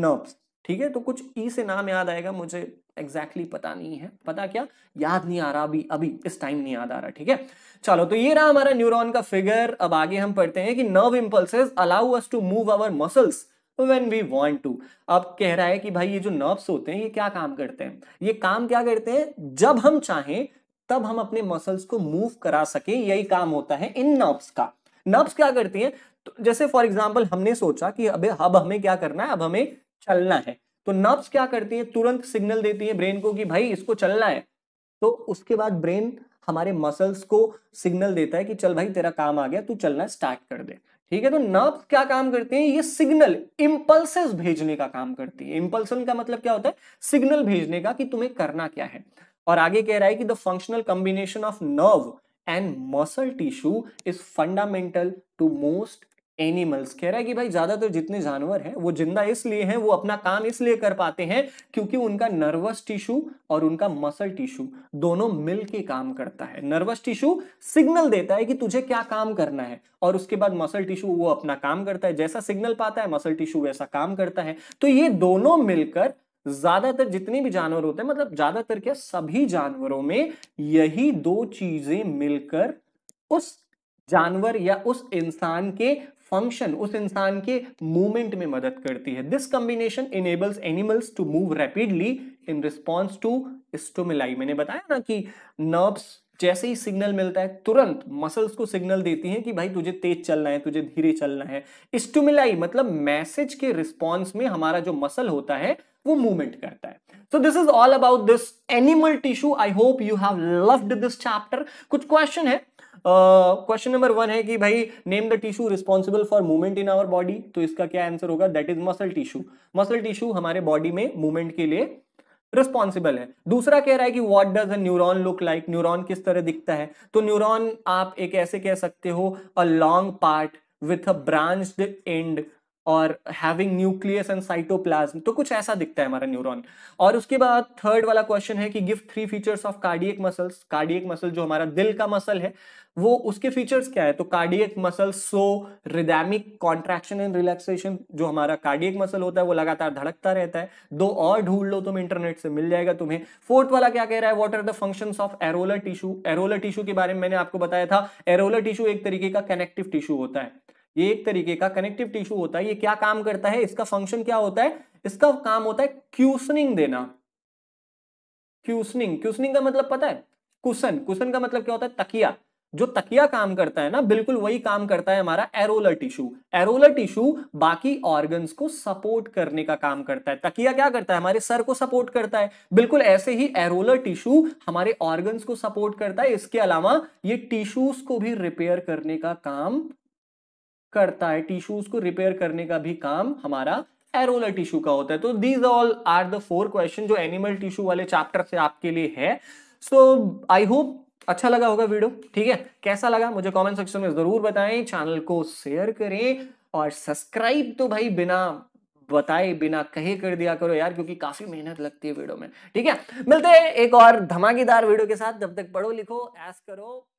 nerves ठीक है तो कुछ ई e से नाम याद आएगा मुझे एग्जैक्टली exactly पता नहीं है पता क्या याद नहीं आ रहा अभी अभी इस टाइम नहीं याद आ रहा ठीक है चलो तो ये रहा हमारा न्यूरॉन का फिगर अब आगे हम पढ़ते हैं कि nerve impulses allow us to move our muscles when we want to अब कह रहा है कि भाई ये जो नर्व्स होते हैं ये क्या काम करते हैं ये काम क्या करते हैं जब हम चाहें तब हम अपने मसल्स को मूव करा सके यही काम होता है इन नर्व्स का नर्व्स क्या करती हैं तो जैसे फॉर एग्जांपल हमने सोचा कि अब अब हमें क्या करना है अब हमें चलना है तो नर्व्स क्या करती हैं तुरंत सिग्नल देती है ब्रेन को कि भाई इसको चलना है तो उसके बाद ब्रेन हमारे मसल्स को सिग्नल देता है कि चल भाई तेरा काम आ गया तू चलना स्टार्ट कर दे ठीक है तो नर्व क्या काम करते हैं ये सिग्नल इम्पल्सेस भेजने का काम करती है इम्पल्सन का मतलब क्या होता है सिग्नल भेजने का कि तुम्हें करना क्या है और आगे कह रहा है कि the functional combination of nerve and muscle tissue is fundamental to most animals कह रहा है कि भाई ज्यादातर जितने जानवर हैं वो जिंदा इसलिए हैं वो अपना काम इसलिए कर पाते हैं क्योंकि उनका नर्वस टिश्यू और उनका मसल टिश्यू दोनों मिलके काम करता है नर्वस टिश्यू सिग्नल देता है कि तुझे क्या काम करना है और उसके बाद मसल टिश्यू वो अपना काम करता है जैसा सिग्नल पाता है मसल टिश्यू वैसा काम करता है तो ये दोनों मिलकर ज्यादातर जितने भी जानवर होते हैं मतलब ज्यादातर क्या सभी जानवरों में यही दो चीजें मिलकर उस जानवर या उस इंसान के फंक्शन उस इंसान के मूवमेंट में मदद करती है this combination enables animals to move rapidly in response to stimuli मैंने बताया ना कि नर्व्स जैसे ही सिग्नल मिलता है तुरंत मसल्स को सिग्नल देती हैं कि भाई तुझे तेज चलना है तुझे धीरे चलना है स्टूमिलाई मतलब मैसेज के रिस्पॉन्स में हमारा जो मसल होता है वो मूवमेंट करता है so this is all about this animal tissue I hope you have loved this chapter कुछ क्वेश्चन है क्वेश्चन नंबर वन है कि भाई name the tissue responsible for movement in our body तो इसका क्या आंसर होगा that is muscle tissue muscle tissue हमारे बॉडी में मूवमेंट के लिए रिस्पॉन्सिबल है दूसरा कह रहा है कि what does a neuron look like neuron किस तरह दिखता है तो न्यूरॉन आप एक ऐसे कह सकते हो a long part with a branched end और हैविंग न्यूक्लियस एंड साइटोप्लाज्म तो कुछ ऐसा दिखता है हमारा न्यूरॉन और उसके बाद थर्ड वाला क्वेश्चन है कि गिफ्ट three features of cardiac muscles cardiac muscle जो हमारा दिल का मसल है वो उसके फीचर्स क्या है तो cardiac muscle show rhythmic contraction and relaxation जो हमारा कार्डियक मसल होता है वो लगातार धड़कता रहता है दो और ढूंढ लो तुम इंटरनेट से मिल जाएगा तुम्हें फोर्थ वाला क्या कह रहा है what are the functions of areolar tissue areolar tissue के बारे में मैंने आपको बताया था एरोलर टिश्यू एक तरीके का कनेक्टिव टिश्यू होता है ये एक तरीके का कनेक्टिव टिश्यू होता है ये क्या काम करता है इसका फंक्शन क्या होता है इसका काम होता है क्यूसनिंग देना क्यूसनिंग क्यूसनिंग का मतलब पता है कुशन कुशन का मतलब क्या होता है तकिया जो तकिया काम करता है ना बिल्कुल वही काम करता है हमारा एरोलर टिश्यू एरोलर टिश्यू बाकी ऑर्गन्स को सपोर्ट करने का काम करता है तकिया क्या करता है हमारे सर को सपोर्ट करता है बिल्कुल ऐसे ही एरोलर टिश्यू हमारे ऑर्गन्स को सपोर्ट करता है इसके अलावा ये टिश्यूज को भी रिपेयर करने का काम करता है टिश्यूज को रिपेयर करने का भी काम हमारा एरोलर टिश्यू का होता है तो these all are the four question जो एनिमल टिश्यू वाले चैप्टर से आपके लिए है सो आई होप अच्छा लगा होगा वीडियो ठीक है कैसा लगा मुझे कमेंट सेक्शन में जरूर बताएं चैनल को शेयर करें और सब्सक्राइब तो भाई बिना बताए बिना कहे कर दिया करो यार क्योंकि काफी मेहनत लगती है वीडियो में ठीक है मिलते हैं एक और धमाकेदार वीडियो के साथ जब तक पढ़ो लिखो ऐस करो